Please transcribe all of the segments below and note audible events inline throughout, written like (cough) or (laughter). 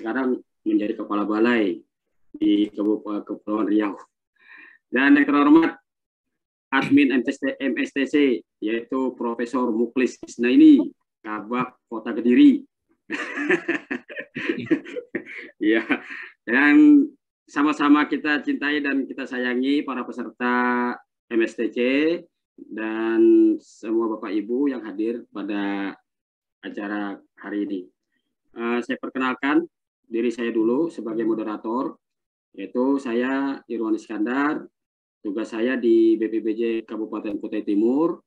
sekarang menjadi kepala balai di Kabupaten eh, Kepulauan Riau. Dan yang terhormat admin MST, MSTC yaitu Profesor Muklis Isnaini, Kabak Kota Kediri. (laughs) ya, dan sama-sama kita cintai dan kita sayangi para peserta MSTC dan semua Bapak Ibu yang hadir pada acara hari ini. Uh, saya perkenalkan diri saya dulu sebagai moderator, yaitu saya Irwan Iskandar, tugas saya di BPBJ Kabupaten Kutai Timur,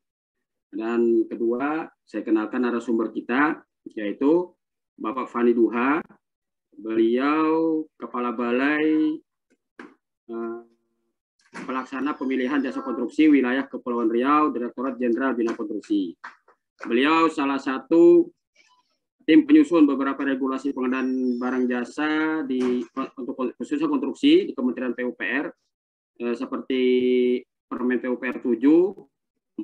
dan kedua saya kenalkan narasumber kita, yaitu Bapak Fani Duha, beliau Kepala Balai eh, Pelaksana Pemilihan Jasa Konstruksi Wilayah Kepulauan Riau, Direktorat Jenderal Bina Konstruksi. Beliau salah satu tim penyusun beberapa regulasi pengadaan barang jasa di untuk khususnya konstruksi di Kementerian PUPR eh, seperti Permen PUPR 7 14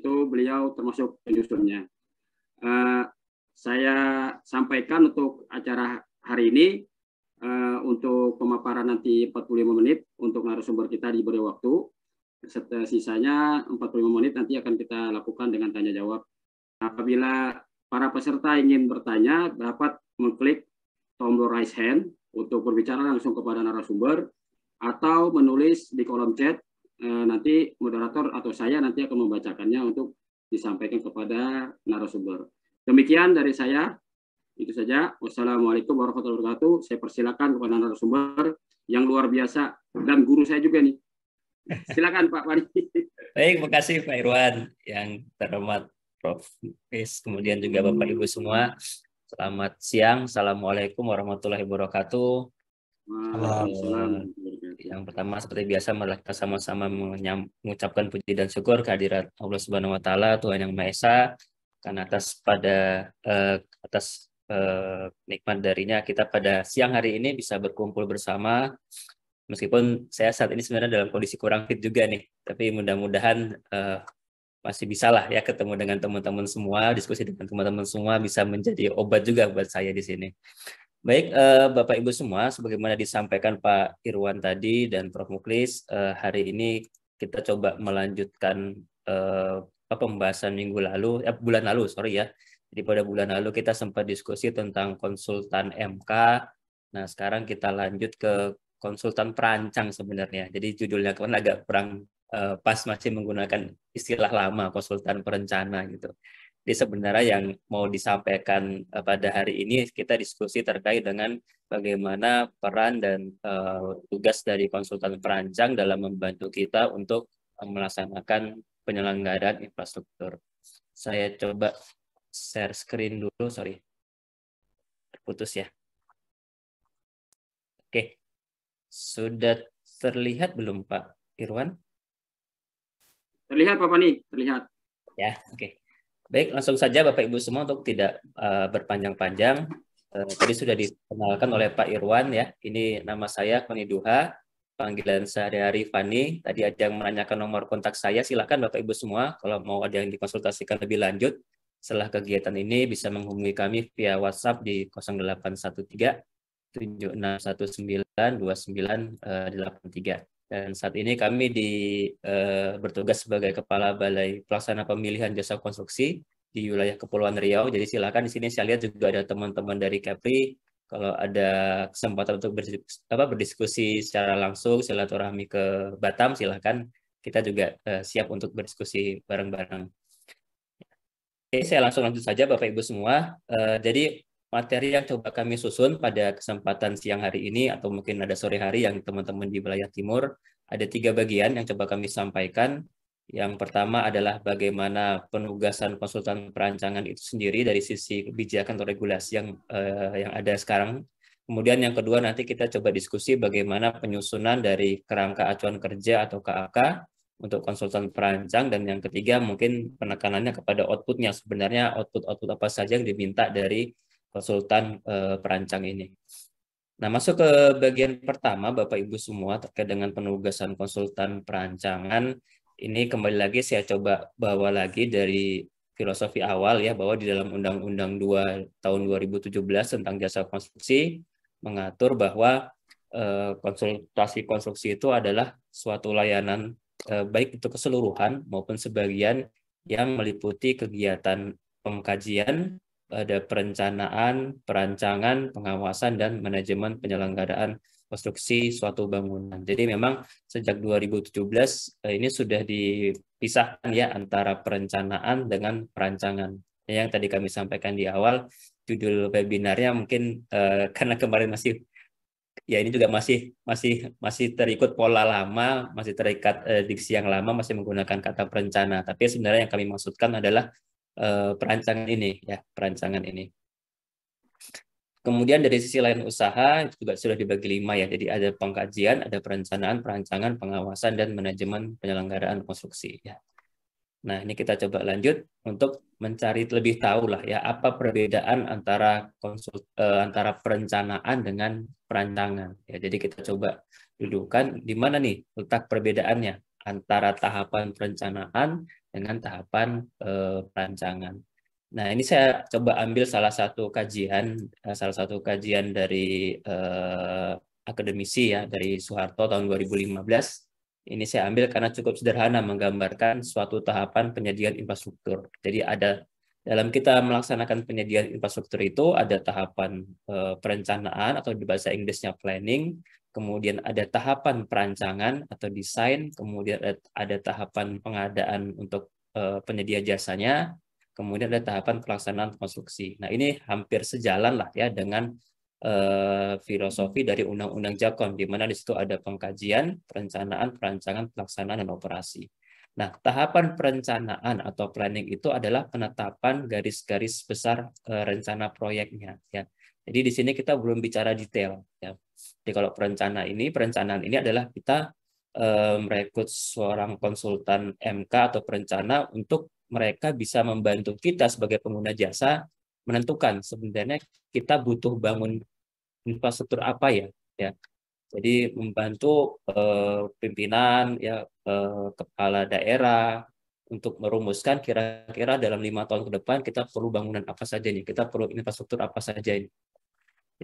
itu beliau termasuk penyusunnya. Eh, saya sampaikan untuk acara hari ini eh, untuk pemaparan nanti 45 menit untuk narasumber kita diberi waktu. Serta sisanya 45 menit nanti akan kita lakukan dengan tanya jawab. Apabila para peserta ingin bertanya dapat mengklik tombol raise hand untuk berbicara langsung kepada narasumber atau menulis di kolom chat eh, nanti moderator atau saya nanti akan membacakannya untuk disampaikan kepada narasumber. Demikian dari saya. Itu saja. Wassalamualaikum warahmatullahi wabarakatuh. Saya persilakan kepada narasumber yang luar biasa dan guru saya juga nih. Silakan Pak Wadi. Baik, kasih Pak Irwan yang terhormat Prof. Is, kemudian juga Bapak Ibu semua. Selamat siang. Assalamualaikum warahmatullahi wabarakatuh. Uh, yang pertama seperti biasa marilah kita sama-sama mengucapkan puji dan syukur kehadirat Allah Subhanahu wa taala Tuhan yang Maha Esa karena atas pada eh, atas eh, nikmat darinya kita pada siang hari ini bisa berkumpul bersama meskipun saya saat ini sebenarnya dalam kondisi kurang fit juga nih tapi mudah-mudahan eh, masih bisa lah ya ketemu dengan teman-teman semua, diskusi dengan teman-teman semua bisa menjadi obat juga buat saya di sini. Baik, eh, Bapak Ibu semua, sebagaimana disampaikan Pak Irwan tadi dan Prof. Muklis, eh, hari ini kita coba melanjutkan eh, pembahasan minggu lalu, eh, bulan lalu, sorry ya. Jadi pada bulan lalu kita sempat diskusi tentang konsultan MK. Nah, sekarang kita lanjut ke konsultan perancang sebenarnya. Jadi judulnya kemarin agak kurang Eh, pas masih menggunakan istilah lama konsultan perencana gitu. Jadi sebenarnya yang mau disampaikan eh, pada hari ini kita diskusi terkait dengan bagaimana peran dan eh, tugas dari konsultan perancang dalam membantu kita untuk melaksanakan penyelenggaraan infrastruktur. Saya coba share screen dulu, sorry. Terputus ya. Oke. Sudah terlihat belum Pak Irwan? Terlihat Bapak nih, terlihat. Ya, oke. Okay. Baik, langsung saja Bapak Ibu semua untuk tidak uh, berpanjang-panjang. Uh, tadi sudah dikenalkan oleh Pak Irwan ya. Ini nama saya Koni Duha, panggilan sehari-hari Fani. Tadi ada yang menanyakan nomor kontak saya, silakan Bapak Ibu semua kalau mau ada yang dikonsultasikan lebih lanjut setelah kegiatan ini bisa menghubungi kami via WhatsApp di 0813 7619 2983. Dan saat ini kami di eh, bertugas sebagai Kepala Balai Pelaksana Pemilihan Jasa Konstruksi di wilayah Kepulauan Riau. Jadi silakan di sini saya lihat juga ada teman-teman dari Kepri. Kalau ada kesempatan untuk berdiskusi, apa, berdiskusi secara langsung silaturahmi ke Batam, silakan kita juga eh, siap untuk berdiskusi bareng-bareng. Oke, saya langsung lanjut saja Bapak Ibu semua. Eh, jadi materi yang coba kami susun pada kesempatan siang hari ini atau mungkin ada sore hari yang teman-teman di wilayah timur ada tiga bagian yang coba kami sampaikan. Yang pertama adalah bagaimana penugasan konsultan perancangan itu sendiri dari sisi kebijakan atau regulasi yang eh, yang ada sekarang. Kemudian yang kedua nanti kita coba diskusi bagaimana penyusunan dari kerangka acuan kerja atau KAK untuk konsultan perancang dan yang ketiga mungkin penekanannya kepada outputnya sebenarnya output-output apa saja yang diminta dari konsultan uh, perancang ini. Nah, masuk ke bagian pertama Bapak Ibu semua terkait dengan penugasan konsultan perancangan. Ini kembali lagi saya coba bawa lagi dari filosofi awal ya bahwa di dalam Undang-Undang 2 tahun 2017 tentang jasa konstruksi mengatur bahwa eh, konsultasi konstruksi itu adalah suatu layanan eh, baik itu keseluruhan maupun sebagian yang meliputi kegiatan pengkajian, ada perencanaan, perancangan, pengawasan, dan manajemen penyelenggaraan konstruksi suatu bangunan. Jadi memang sejak 2017 eh, ini sudah dipisahkan ya antara perencanaan dengan perancangan. Nah, yang tadi kami sampaikan di awal, judul webinarnya mungkin eh, (laughs) karena kemarin masih ya ini juga masih masih masih terikut pola lama, masih terikat eh, diksi yang lama, masih menggunakan kata perencana. Tapi sebenarnya yang kami maksudkan adalah Eh, perancangan ini ya perancangan ini kemudian dari sisi lain usaha juga sudah dibagi lima ya jadi ada pengkajian ada perencanaan perancangan pengawasan dan manajemen penyelenggaraan konstruksi ya nah ini kita coba lanjut untuk mencari lebih tahu lah ya apa perbedaan antara konsul eh, antara perencanaan dengan perancangan ya jadi kita coba dudukan di mana nih letak perbedaannya antara tahapan perencanaan dengan tahapan eh, perancangan. Nah, ini saya coba ambil salah satu kajian, eh, salah satu kajian dari eh, akademisi ya, dari Soeharto tahun 2015. Ini saya ambil karena cukup sederhana menggambarkan suatu tahapan penyediaan infrastruktur. Jadi ada dalam kita melaksanakan penyediaan infrastruktur itu ada tahapan eh, perencanaan atau di bahasa Inggrisnya planning, kemudian ada tahapan perancangan atau desain, kemudian ada, tahapan pengadaan untuk uh, penyedia jasanya, kemudian ada tahapan pelaksanaan konstruksi. Nah, ini hampir sejalan lah ya dengan uh, filosofi dari Undang-Undang Jakon, di mana di situ ada pengkajian, perencanaan, perancangan, pelaksanaan, dan operasi. Nah, tahapan perencanaan atau planning itu adalah penetapan garis-garis besar uh, rencana proyeknya. Ya. Jadi di sini kita belum bicara detail. Ya. Jadi kalau perencana ini, perencanaan ini adalah kita eh, merekrut seorang konsultan MK atau perencana untuk mereka bisa membantu kita sebagai pengguna jasa menentukan sebenarnya kita butuh bangun infrastruktur apa ya. ya. Jadi membantu uh, pimpinan, ya uh, kepala daerah, untuk merumuskan kira-kira dalam lima tahun ke depan kita perlu bangunan apa saja ini, kita perlu infrastruktur apa saja ini.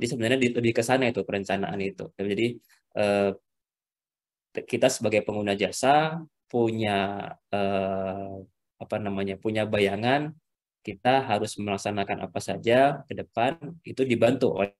Jadi sebenarnya lebih ke sana itu perencanaan itu. Jadi eh, kita sebagai pengguna jasa punya eh, apa namanya punya bayangan kita harus melaksanakan apa saja ke depan itu dibantu oleh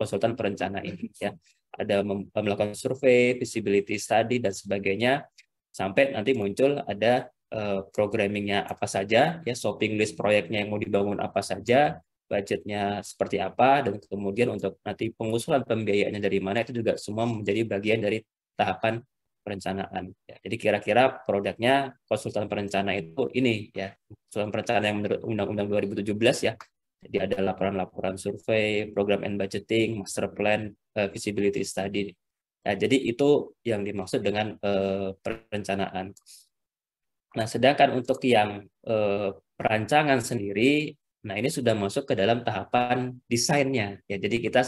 konsultan perencana ini ya ada melakukan survei visibility study dan sebagainya sampai nanti muncul ada uh, programmingnya apa saja ya shopping list proyeknya yang mau dibangun apa saja budgetnya seperti apa, dan kemudian untuk nanti pengusulan pembiayaannya dari mana itu juga semua menjadi bagian dari tahapan perencanaan. Ya, jadi kira-kira produknya konsultan perencana itu ini ya, konsultan perencanaan yang menurut Undang-Undang 2017 ya. Jadi ada laporan-laporan survei, program and budgeting, master plan, uh, feasibility study. Nah, jadi itu yang dimaksud dengan uh, perencanaan. Nah, sedangkan untuk yang uh, perancangan sendiri Nah, ini sudah masuk ke dalam tahapan desainnya. Ya, jadi kita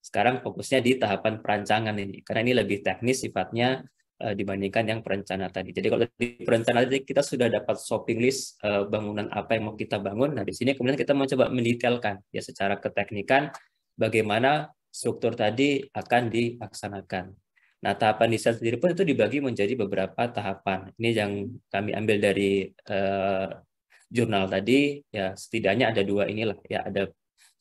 sekarang fokusnya di tahapan perancangan ini karena ini lebih teknis sifatnya uh, dibandingkan yang perencana tadi. Jadi kalau di perencana tadi kita sudah dapat shopping list uh, bangunan apa yang mau kita bangun. Nah, di sini kemudian kita mau coba mendetailkan ya secara keteknikan bagaimana struktur tadi akan dilaksanakan. Nah, tahapan desain sendiri pun itu dibagi menjadi beberapa tahapan. Ini yang kami ambil dari eh, jurnal tadi ya setidaknya ada dua inilah ya ada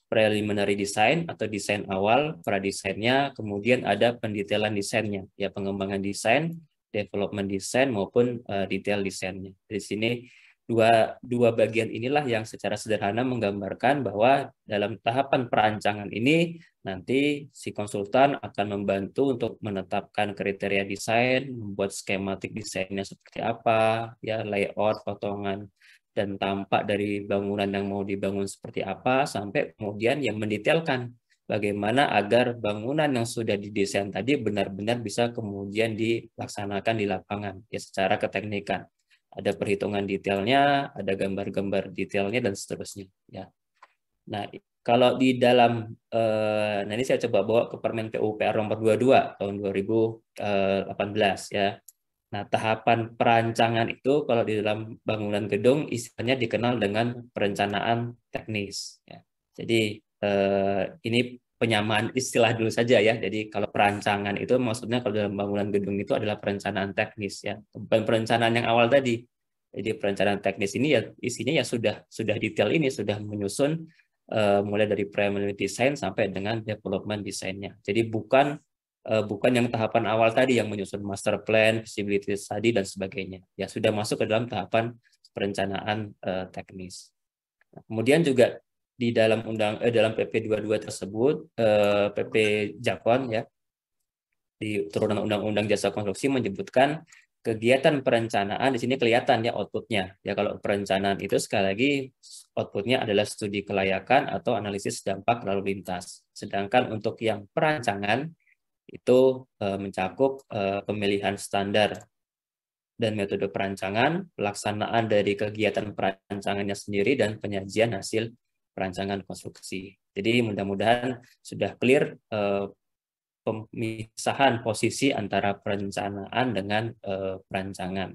preliminary design atau desain awal desainnya kemudian ada pendetailan desainnya ya pengembangan desain development desain maupun uh, detail desainnya di sini dua dua bagian inilah yang secara sederhana menggambarkan bahwa dalam tahapan perancangan ini nanti si konsultan akan membantu untuk menetapkan kriteria desain, membuat skematik desainnya seperti apa, ya layout, potongan dan tampak dari bangunan yang mau dibangun seperti apa sampai kemudian yang mendetailkan bagaimana agar bangunan yang sudah didesain tadi benar-benar bisa kemudian dilaksanakan di lapangan ya secara keteknikan. Ada perhitungan detailnya, ada gambar-gambar detailnya dan seterusnya ya. Nah, kalau di dalam eh, nah ini saya coba bawa ke Permen PUPR nomor 22 tahun 2018 eh, ya. Nah, tahapan perancangan itu kalau di dalam bangunan gedung istilahnya dikenal dengan perencanaan teknis. Ya. Jadi eh, ini penyamaan istilah dulu saja ya. Jadi kalau perancangan itu maksudnya kalau dalam bangunan gedung itu adalah perencanaan teknis ya, bukan perencanaan yang awal tadi. Jadi perencanaan teknis ini ya isinya ya sudah sudah detail ini sudah menyusun eh, mulai dari preliminary design sampai dengan development desainnya. Jadi bukan Eh, bukan yang tahapan awal tadi yang menyusun master plan, feasibility study dan sebagainya. Ya sudah masuk ke dalam tahapan perencanaan uh, teknis. Nah, kemudian juga di dalam undang eh, dalam PP 22 tersebut eh, PP Jakon ya di turunan undang-undang jasa konstruksi menyebutkan kegiatan perencanaan di sini kelihatan ya outputnya ya kalau perencanaan itu sekali lagi outputnya adalah studi kelayakan atau analisis dampak lalu lintas sedangkan untuk yang perancangan itu eh, mencakup eh, pemilihan standar dan metode perancangan, pelaksanaan dari kegiatan perancangannya sendiri, dan penyajian hasil perancangan konstruksi. Jadi mudah-mudahan sudah clear eh, pemisahan posisi antara perencanaan dengan perancangan.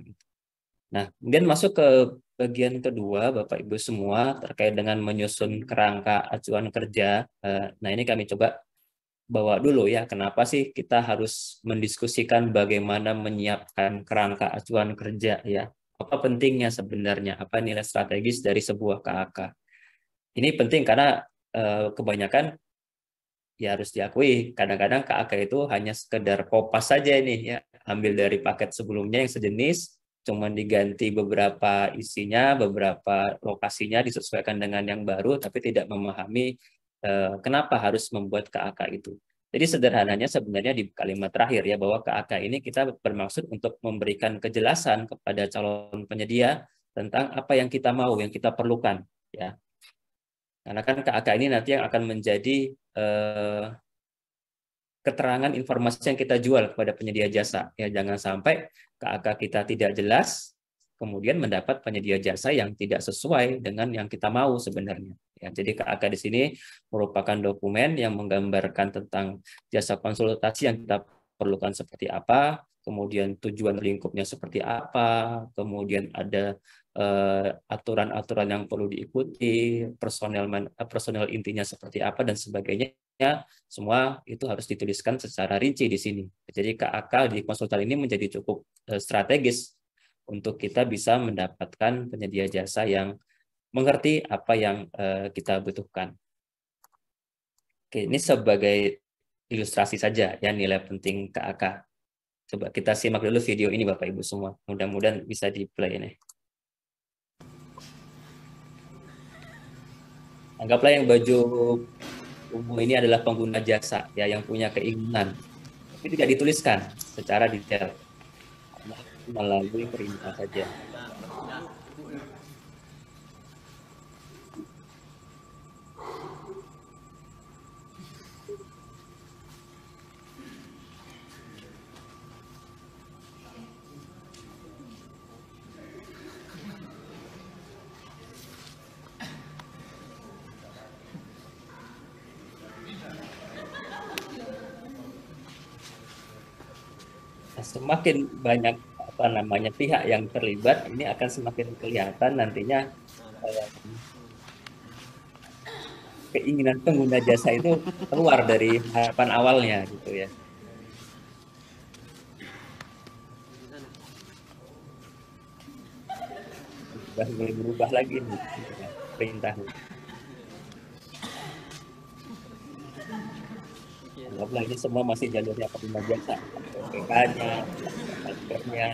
Nah, kemudian masuk ke bagian kedua, Bapak Ibu semua terkait dengan menyusun kerangka acuan kerja. nah, ini kami coba bawa dulu ya kenapa sih kita harus mendiskusikan bagaimana menyiapkan kerangka acuan kerja ya apa pentingnya sebenarnya apa nilai strategis dari sebuah KAK ini penting karena eh, kebanyakan ya harus diakui kadang-kadang KAK itu hanya sekedar kopas saja ini ya ambil dari paket sebelumnya yang sejenis cuman diganti beberapa isinya beberapa lokasinya disesuaikan dengan yang baru tapi tidak memahami Eh, kenapa harus membuat KAK itu. Jadi sederhananya sebenarnya di kalimat terakhir ya bahwa KAK ini kita bermaksud untuk memberikan kejelasan kepada calon penyedia tentang apa yang kita mau, yang kita perlukan ya. Karena kan KAK ini nanti yang akan menjadi eh, keterangan informasi yang kita jual kepada penyedia jasa. Ya jangan sampai KAK kita tidak jelas kemudian mendapat penyedia jasa yang tidak sesuai dengan yang kita mau sebenarnya. Ya, jadi KAK di sini merupakan dokumen yang menggambarkan tentang jasa konsultasi yang kita perlukan seperti apa, kemudian tujuan lingkupnya seperti apa, kemudian ada eh, aturan-aturan uh, yang perlu diikuti, personel man, eh, personel intinya seperti apa dan sebagainya. Ya, semua itu harus dituliskan secara rinci di sini. Jadi KAK di konsultan ini menjadi cukup uh, strategis untuk kita bisa mendapatkan penyedia jasa yang mengerti apa yang uh, kita butuhkan. Oke, ini sebagai ilustrasi saja ya nilai penting KAK. Coba kita simak dulu video ini Bapak Ibu semua. Mudah-mudahan bisa di-play ini. Anggaplah yang baju ungu ini adalah pengguna jasa ya yang punya keinginan tapi tidak dituliskan secara detail melalui perintah saja. Semakin banyak apa namanya pihak yang terlibat ini akan semakin kelihatan nantinya eh, keinginan pengguna jasa itu keluar dari harapan awalnya gitu ya. Sudah mulai berubah lagi nih, perintahnya. lagi semua masih jalurnya apa jasa PK-nya transfernya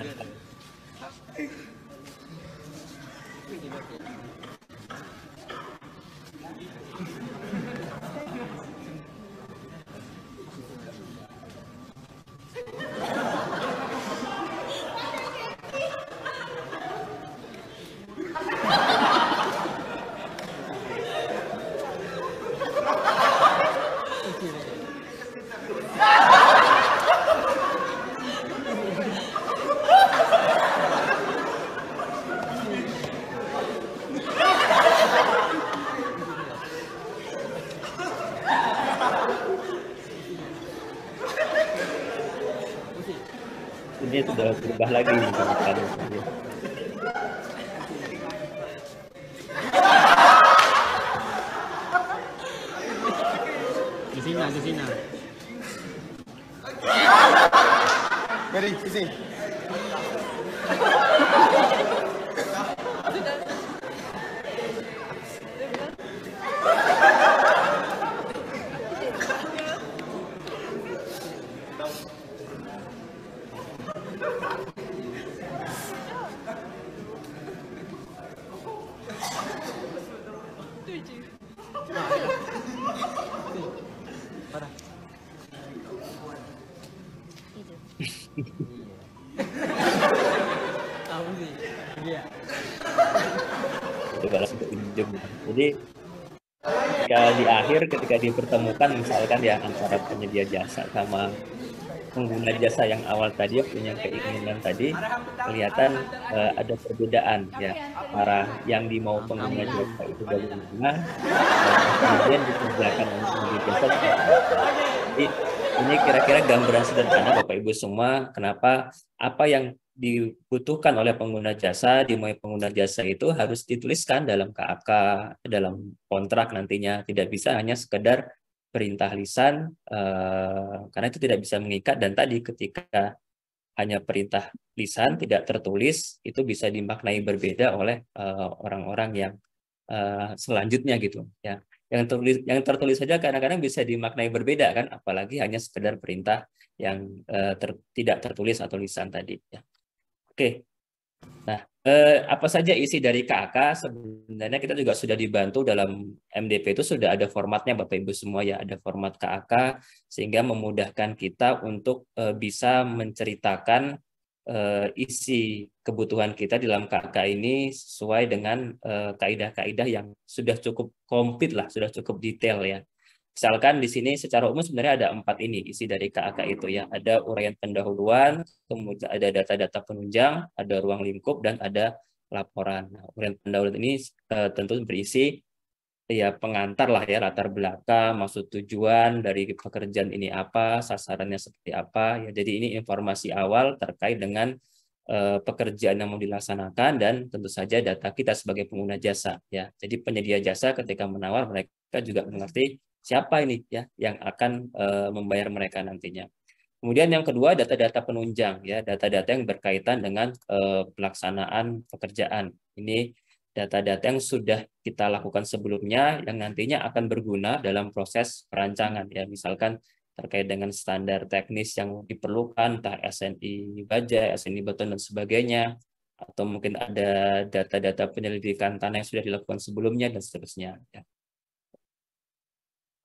ditemukan misalkan ya antara penyedia jasa sama pengguna jasa yang awal tadi punya keinginan tadi kelihatan uh, ada perbedaan ya para yang di mau pengguna jasa itu bagaimana kemudian dikerjakan untuk pengguna jasa ini kira-kira gambaran sederhana Bapak Ibu semua kenapa apa yang dibutuhkan oleh pengguna jasa, dimulai pengguna jasa itu harus dituliskan dalam KAK, dalam kontrak nantinya. Tidak bisa hanya sekedar perintah lisan, eh, karena itu tidak bisa mengikat. Dan tadi ketika hanya perintah lisan, tidak tertulis, itu bisa dimaknai berbeda oleh eh, orang-orang yang eh, selanjutnya gitu. Ya, yang tertulis yang tertulis saja kadang-kadang bisa dimaknai berbeda kan, apalagi hanya sekedar perintah yang uh, ter, tidak tertulis atau lisan tadi. Ya. Oke. Nah, eh, apa saja isi dari KAK? Sebenarnya kita juga sudah dibantu dalam MDP itu sudah ada formatnya Bapak Ibu semua ya, ada format KAK sehingga memudahkan kita untuk eh, bisa menceritakan eh, isi kebutuhan kita di dalam KAK ini sesuai dengan kaidah kaidah eh, yang sudah cukup komplit lah, sudah cukup detail ya. Misalkan di sini secara umum sebenarnya ada empat ini isi dari KAK itu ya. Ada uraian pendahuluan, kemudian ada data-data penunjang, ada ruang lingkup, dan ada laporan. Nah, uraian pendahuluan ini eh, tentu berisi ya pengantar lah ya latar belakang maksud tujuan dari pekerjaan ini apa sasarannya seperti apa ya jadi ini informasi awal terkait dengan eh, pekerjaan yang mau dilaksanakan dan tentu saja data kita sebagai pengguna jasa ya jadi penyedia jasa ketika menawar mereka juga mengerti siapa ini ya yang akan uh, membayar mereka nantinya. Kemudian yang kedua data-data penunjang ya, data-data yang berkaitan dengan uh, pelaksanaan pekerjaan. Ini data-data yang sudah kita lakukan sebelumnya yang nantinya akan berguna dalam proses perancangan ya, misalkan terkait dengan standar teknis yang diperlukan, entah SNI baja, SNI beton dan sebagainya, atau mungkin ada data-data penyelidikan tanah yang sudah dilakukan sebelumnya dan seterusnya. Ya.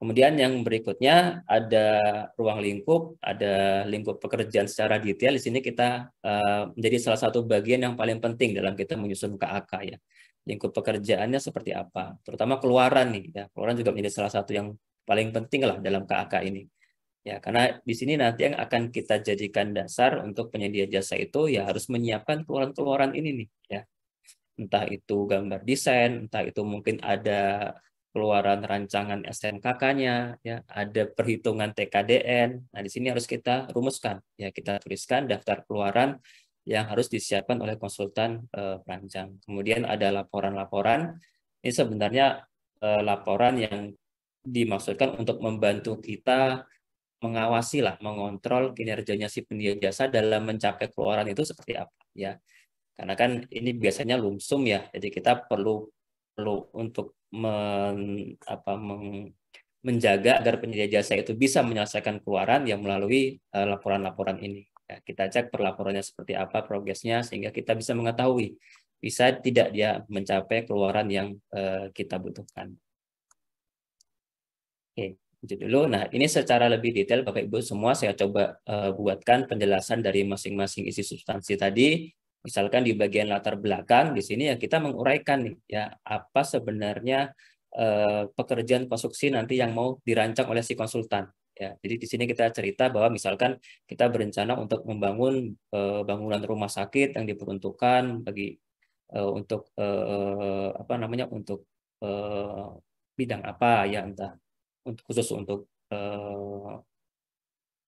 Kemudian yang berikutnya ada ruang lingkup, ada lingkup pekerjaan secara detail. Di sini kita uh, menjadi salah satu bagian yang paling penting dalam kita menyusun KAK ya. Lingkup pekerjaannya seperti apa? Terutama keluaran nih ya. Keluaran juga menjadi salah satu yang paling penting lah dalam KAK ini. Ya, karena di sini nanti yang akan kita jadikan dasar untuk penyedia jasa itu ya harus menyiapkan keluaran-keluaran ini nih ya. Entah itu gambar desain, entah itu mungkin ada keluaran rancangan SMKK-nya, ya, ada perhitungan TKDN. Nah, di sini harus kita rumuskan, ya, kita tuliskan daftar keluaran yang harus disiapkan oleh konsultan eh, perancang. Kemudian ada laporan-laporan. Ini sebenarnya eh, laporan yang dimaksudkan untuk membantu kita mengawasi lah, mengontrol kinerjanya si penyedia jasa dalam mencapai keluaran itu seperti apa ya. Karena kan ini biasanya lumsum ya, jadi kita perlu perlu untuk men, apa, meng, menjaga agar penyedia jasa itu bisa menyelesaikan keluaran yang melalui eh, laporan-laporan uh, ini. Ya, kita cek perlaporannya seperti apa, progresnya, sehingga kita bisa mengetahui bisa tidak dia mencapai keluaran yang uh, kita butuhkan. Oke, itu dulu. Nah, ini secara lebih detail Bapak Ibu semua saya coba uh, buatkan penjelasan dari masing-masing isi substansi tadi Misalkan di bagian latar belakang di sini ya kita menguraikan nih ya apa sebenarnya eh, pekerjaan konstruksi nanti yang mau dirancang oleh si konsultan. Ya, jadi di sini kita cerita bahwa misalkan kita berencana untuk membangun eh, bangunan rumah sakit yang diperuntukkan bagi eh, untuk eh, apa namanya untuk eh, bidang apa ya entah untuk khusus untuk eh,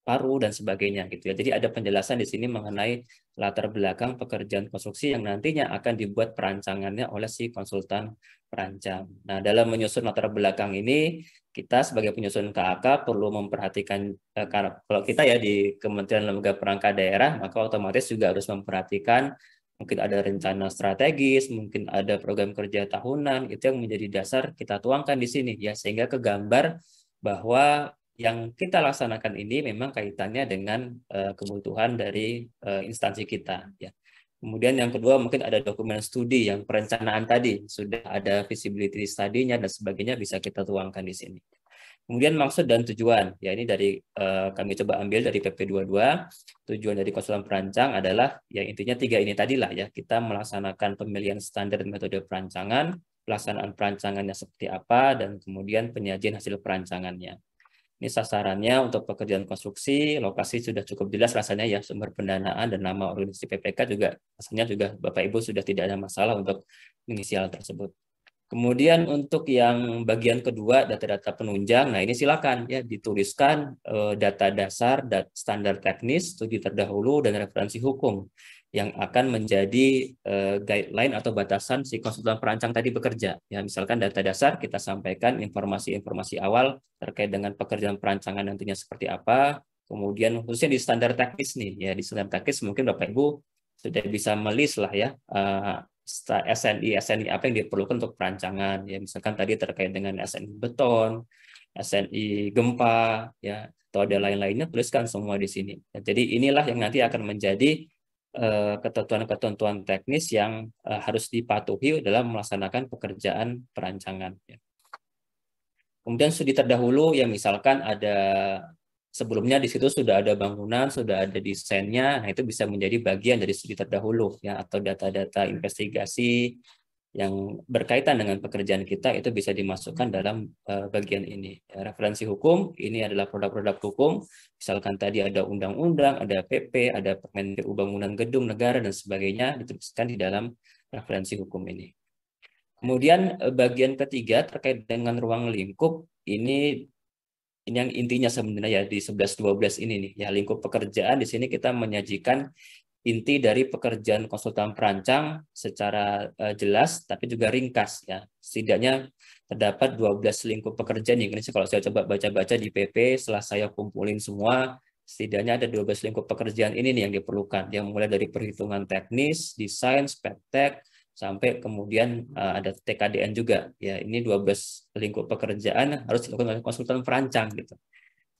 paru dan sebagainya gitu ya. Jadi ada penjelasan di sini mengenai latar belakang pekerjaan konstruksi yang nantinya akan dibuat perancangannya oleh si konsultan perancang. Nah, dalam menyusun latar belakang ini kita sebagai penyusun KAK perlu memperhatikan eh, kalau kita ya di Kementerian Lembaga Perangkat Daerah maka otomatis juga harus memperhatikan mungkin ada rencana strategis, mungkin ada program kerja tahunan, itu yang menjadi dasar kita tuangkan di sini ya sehingga kegambar bahwa yang kita laksanakan ini memang kaitannya dengan uh, kebutuhan dari uh, instansi kita ya. Kemudian yang kedua mungkin ada dokumen studi yang perencanaan tadi sudah ada visibility studinya dan sebagainya bisa kita tuangkan di sini. Kemudian maksud dan tujuan, ya ini dari uh, kami coba ambil dari PP22, tujuan dari konsultan perancang adalah ya intinya tiga ini tadi lah ya, kita melaksanakan pemilihan standar metode perancangan, pelaksanaan perancangannya seperti apa, dan kemudian penyajian hasil perancangannya. Ini sasarannya untuk pekerjaan konstruksi, lokasi sudah cukup jelas rasanya ya, sumber pendanaan dan nama organisasi PPK juga rasanya juga Bapak Ibu sudah tidak ada masalah untuk inisial tersebut. Kemudian untuk yang bagian kedua data-data penunjang, nah ini silakan ya dituliskan eh, data dasar, dan standar teknis, studi terdahulu dan referensi hukum yang akan menjadi uh, guideline atau batasan si konsultan perancang tadi bekerja. Ya, misalkan data dasar kita sampaikan informasi-informasi awal terkait dengan pekerjaan perancangan nantinya seperti apa. Kemudian khususnya di standar teknis nih, ya di standar teknis mungkin Bapak Ibu sudah bisa melis lah ya uh, eh, SNI SNI apa yang diperlukan untuk perancangan. Ya, misalkan tadi terkait dengan SNI beton, SNI gempa, ya atau ada lain-lainnya tuliskan semua di sini. Ya, jadi inilah yang nanti akan menjadi Eh, ketentuan-ketentuan teknis yang eh, harus dipatuhi dalam melaksanakan pekerjaan perancangan. Ya. Kemudian studi terdahulu ya misalkan ada sebelumnya di situ sudah ada bangunan, sudah ada desainnya, nah itu bisa menjadi bagian dari studi terdahulu ya atau data-data investigasi yang berkaitan dengan pekerjaan kita itu bisa dimasukkan dalam eh, bagian ini. Eh, referensi hukum ini adalah produk-produk hukum, misalkan tadi ada undang-undang, ada PP, ada Permen PU bangunan gedung negara dan sebagainya dituliskan di dalam referensi hukum ini. Kemudian eh, bagian ketiga terkait dengan ruang lingkup ini ini yang intinya sebenarnya ya di 11 12 ini nih ya lingkup pekerjaan di sini kita menyajikan inti dari pekerjaan konsultan perancang secara uh, jelas tapi juga ringkas ya. Setidaknya terdapat 12 lingkup pekerjaan yang ini kalau saya coba baca-baca di PP setelah saya kumpulin semua setidaknya ada 12 lingkup pekerjaan ini nih yang diperlukan yang mulai dari perhitungan teknis, desain, spektek sampai kemudian uh, ada TKDN juga. Ya, ini 12 lingkup pekerjaan harus dilakukan oleh konsultan perancang gitu.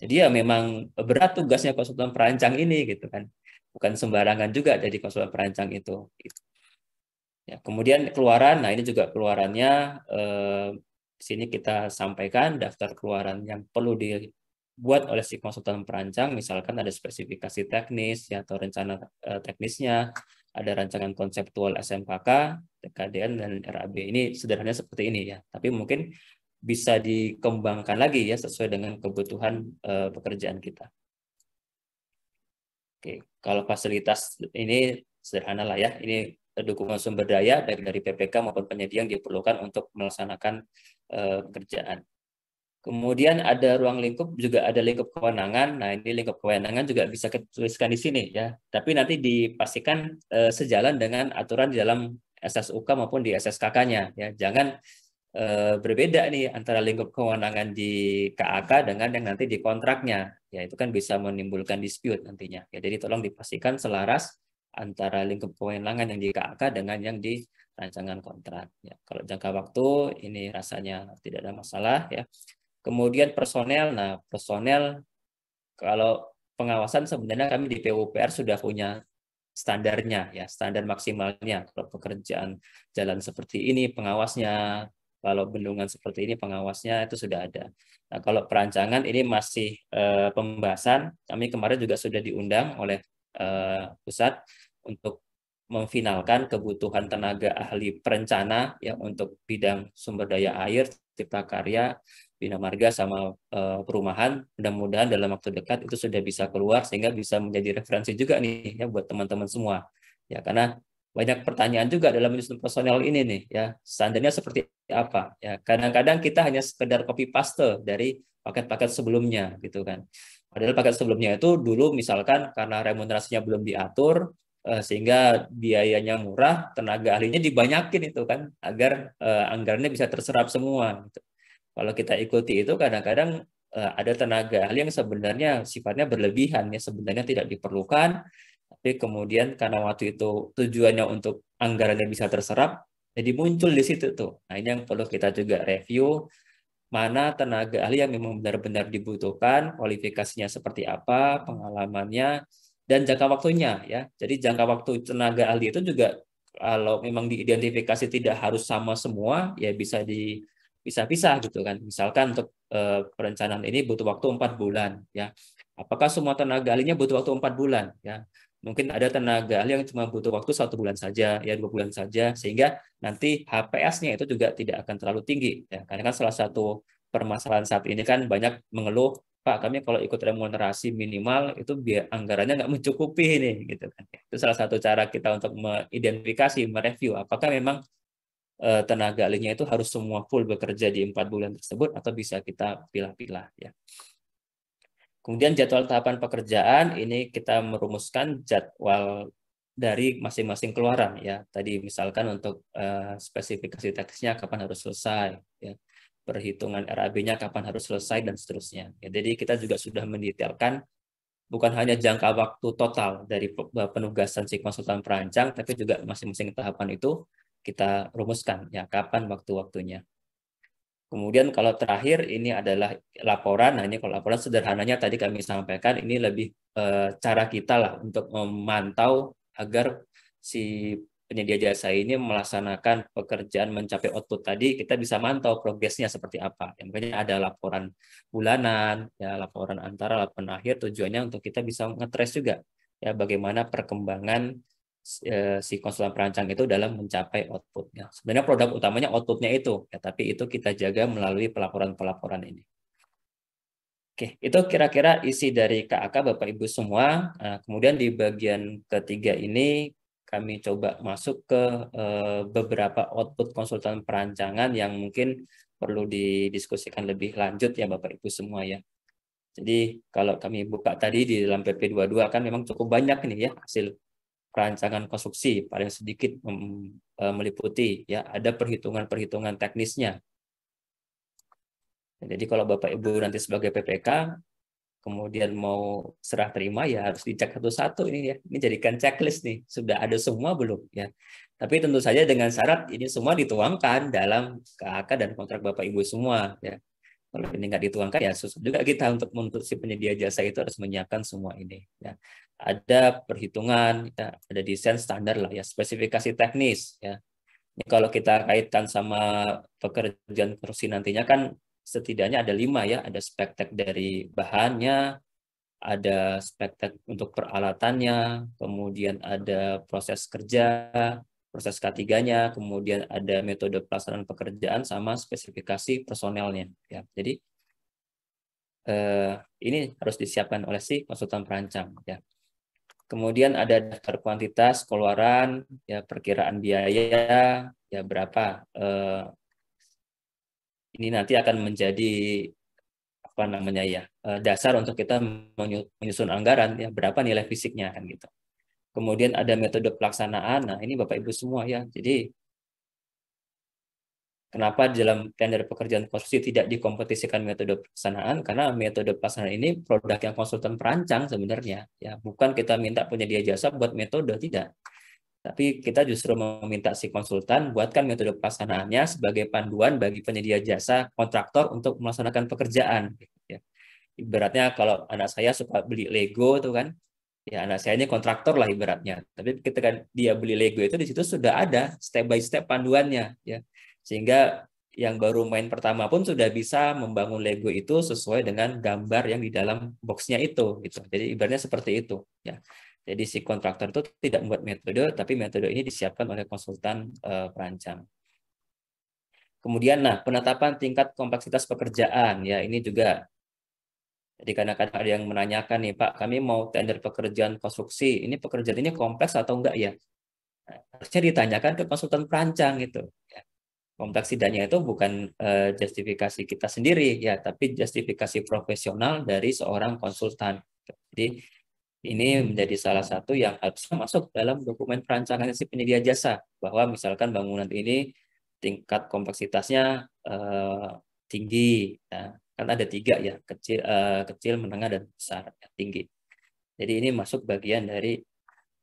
Jadi ya memang berat tugasnya konsultan perancang ini gitu kan bukan sembarangan juga dari konsultan perancang itu. Gitu. Ya, kemudian keluaran, nah ini juga keluarannya eh, di sini kita sampaikan daftar keluaran yang perlu dibuat oleh si konsultan perancang, misalkan ada spesifikasi teknis ya, atau rencana eh, teknisnya, ada rancangan konseptual SMKK, TKDN dan RAB. Ini sederhananya seperti ini ya, tapi mungkin bisa dikembangkan lagi ya sesuai dengan kebutuhan eh, pekerjaan kita. Oke. Okay. Kalau fasilitas ini sederhana lah ya, ini dukungan sumber daya baik dari PPK maupun penyedia yang diperlukan untuk melaksanakan uh, pekerjaan. Kemudian ada ruang lingkup juga ada lingkup kewenangan. Nah ini lingkup kewenangan juga bisa dituliskan di sini ya. Tapi nanti dipastikan uh, sejalan dengan aturan di dalam SSUK maupun di SSKK-nya ya. Jangan Eh, berbeda nih antara lingkup kewenangan di KAK dengan yang nanti di kontraknya. Ya, itu kan bisa menimbulkan dispute nantinya. Ya, jadi tolong dipastikan selaras antara lingkup kewenangan yang di KAK dengan yang di rancangan kontrak. Ya, kalau jangka waktu ini rasanya tidak ada masalah ya. Kemudian personel, nah personel kalau pengawasan sebenarnya kami di PUPR sudah punya standarnya ya, standar maksimalnya. Kalau pekerjaan jalan seperti ini pengawasnya kalau bendungan seperti ini pengawasnya itu sudah ada. Nah, kalau perancangan ini masih eh, pembahasan. Kami kemarin juga sudah diundang oleh eh, pusat untuk memfinalkan kebutuhan tenaga ahli perencana ya untuk bidang sumber daya air, cipta karya, bina marga sama uh, perumahan. Mudah-mudahan dalam waktu dekat itu sudah bisa keluar sehingga bisa menjadi referensi juga nih ya buat teman-teman semua. Ya karena banyak pertanyaan juga dalam menyusun personel ini nih ya standarnya seperti apa ya kadang-kadang kita hanya sekedar copy paste dari paket-paket sebelumnya gitu kan padahal paket sebelumnya itu dulu misalkan karena remunerasinya belum diatur eh, sehingga biayanya murah tenaga ahlinya dibanyakin itu kan agar eh, anggarannya bisa terserap semua gitu. kalau kita ikuti itu kadang-kadang eh, ada tenaga ahli yang sebenarnya sifatnya berlebihan ya sebenarnya tidak diperlukan tapi kemudian karena waktu itu tujuannya untuk anggarannya bisa terserap, jadi muncul di situ tuh. Nah ini yang perlu kita juga review mana tenaga ahli yang memang benar-benar dibutuhkan, kualifikasinya seperti apa, pengalamannya, dan jangka waktunya ya. Jadi jangka waktu tenaga ahli itu juga kalau memang diidentifikasi tidak harus sama semua, ya bisa di pisah-pisah gitu kan. Misalkan untuk eh, perencanaan ini butuh waktu empat bulan ya. Apakah semua tenaga ahlinya butuh waktu empat bulan ya? mungkin ada tenaga ahli yang cuma butuh waktu satu bulan saja ya dua bulan saja sehingga nanti HPS-nya itu juga tidak akan terlalu tinggi ya karena kan salah satu permasalahan saat ini kan banyak mengeluh Pak kami kalau ikut remunerasi minimal itu biar anggarannya nggak mencukupi ini, gitu kan itu salah satu cara kita untuk mengidentifikasi mereview apakah memang eh, tenaga ahlinya itu harus semua full bekerja di empat bulan tersebut atau bisa kita pilah-pilah ya Kemudian jadwal tahapan pekerjaan ini kita merumuskan jadwal dari masing-masing keluaran ya. Tadi misalkan untuk uh, spesifikasi teksnya kapan harus selesai ya. Perhitungan RAB-nya kapan harus selesai dan seterusnya. Ya, jadi kita juga sudah mendetailkan bukan hanya jangka waktu total dari eh, penugasan si konsultan perancang tapi juga masing-masing tahapan itu kita rumuskan ya kapan waktu-waktunya. Kemudian kalau terakhir ini adalah laporan. Nah ini kalau laporan sederhananya tadi kami sampaikan ini lebih e, cara kita lah untuk memantau agar si penyedia jasa ini melaksanakan pekerjaan mencapai output tadi kita bisa mantau progresnya seperti apa. Yang makanya ada laporan bulanan, ya laporan antara, laporan akhir tujuannya untuk kita bisa ngetres juga ya bagaimana perkembangan Eh, si konsultan perancang itu dalam mencapai outputnya. Sebenarnya produk utamanya outputnya itu, ya, tapi itu kita jaga melalui pelaporan-pelaporan ini. Oke, itu kira-kira isi dari KAK Bapak Ibu semua. Nah, kemudian di bagian ketiga ini kami coba masuk ke eh, beberapa output konsultan perancangan yang mungkin perlu didiskusikan lebih lanjut ya Bapak Ibu semua ya. Jadi kalau kami buka tadi di dalam PP22 kan memang cukup banyak nih ya hasil Perancangan konstruksi paling sedikit eh, meliputi ya ada perhitungan-perhitungan teknisnya. Jadi kalau Bapak Ibu nanti sebagai PPK kemudian mau serah terima ya harus dicek satu-satu ini ya. Ini jadikan checklist nih, sudah ada semua belum ya. Tapi tentu saja dengan syarat ini semua dituangkan dalam KAK dan kontrak Bapak Ibu semua ya. Kalau ini nggak dituangkan ya susah juga kita untuk menuntut si penyedia jasa itu harus menyiapkan semua ini ya ada perhitungan, ya, ada desain standar lah ya, spesifikasi teknis ya. Ini kalau kita kaitkan sama pekerjaan kursi nantinya kan setidaknya ada lima ya, ada spektek dari bahannya, ada spektek untuk peralatannya, kemudian ada proses kerja, proses ketiganya, kemudian ada metode pelaksanaan pekerjaan sama spesifikasi personelnya ya. Jadi eh, ini harus disiapkan oleh si konsultan perancang ya. Kemudian ada daftar kuantitas keluaran, ya perkiraan biaya, ya berapa. Eh, ini nanti akan menjadi apa namanya ya eh, dasar untuk kita menyusun anggaran ya berapa nilai fisiknya kan gitu. Kemudian ada metode pelaksanaan. Nah ini bapak ibu semua ya. Jadi Kenapa dalam tender pekerjaan konstruksi tidak dikompetisikan metode pelaksanaan? Karena metode pelaksanaan ini produk yang konsultan perancang sebenarnya. Ya, bukan kita minta penyedia jasa buat metode tidak. Tapi kita justru meminta si konsultan buatkan metode pelaksanaannya sebagai panduan bagi penyedia jasa kontraktor untuk melaksanakan pekerjaan. Ya, ibaratnya kalau anak saya suka beli Lego itu kan, ya anak saya ini kontraktor lah ibaratnya. Tapi ketika dia beli Lego itu di situ sudah ada step by step panduannya. Ya sehingga yang baru main pertama pun sudah bisa membangun Lego itu sesuai dengan gambar yang di dalam boxnya itu gitu. Jadi ibaratnya seperti itu ya. Jadi si kontraktor itu tidak membuat metode, tapi metode ini disiapkan oleh konsultan uh, perancang. Kemudian nah penetapan tingkat kompleksitas pekerjaan ya ini juga. Jadi kadang-kadang ada yang menanyakan nih Pak, kami mau tender pekerjaan konstruksi, ini pekerjaan ini kompleks atau enggak ya? harusnya ditanyakan ke konsultan perancang itu. Kompleksidanya itu bukan uh, justifikasi kita sendiri ya, tapi justifikasi profesional dari seorang konsultan. Jadi ini menjadi salah satu yang harus masuk dalam dokumen perancangan si penyedia jasa bahwa misalkan bangunan ini tingkat kompleksitasnya uh, tinggi. ya. kan ada tiga ya kecil, uh, kecil, menengah dan besar, ya, tinggi. Jadi ini masuk bagian dari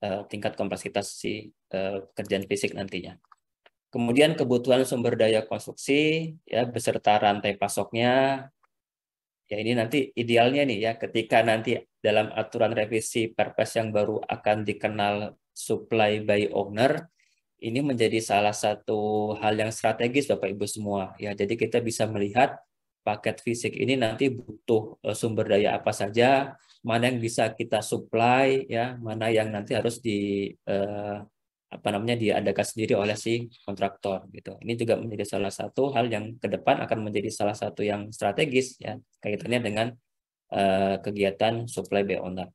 uh, tingkat kompleksitas si uh, pekerjaan fisik nantinya. Kemudian kebutuhan sumber daya konstruksi ya beserta rantai pasoknya. Ya ini nanti idealnya nih ya ketika nanti dalam aturan revisi Perpres yang baru akan dikenal supply by owner ini menjadi salah satu hal yang strategis Bapak Ibu semua ya. Jadi kita bisa melihat paket fisik ini nanti butuh eh, sumber daya apa saja, mana yang bisa kita supply ya, mana yang nanti harus di eh, apa namanya diadakan sendiri oleh si kontraktor gitu. Ini juga menjadi salah satu hal yang ke depan akan menjadi salah satu yang strategis ya kaitannya dengan uh, kegiatan supply by owner.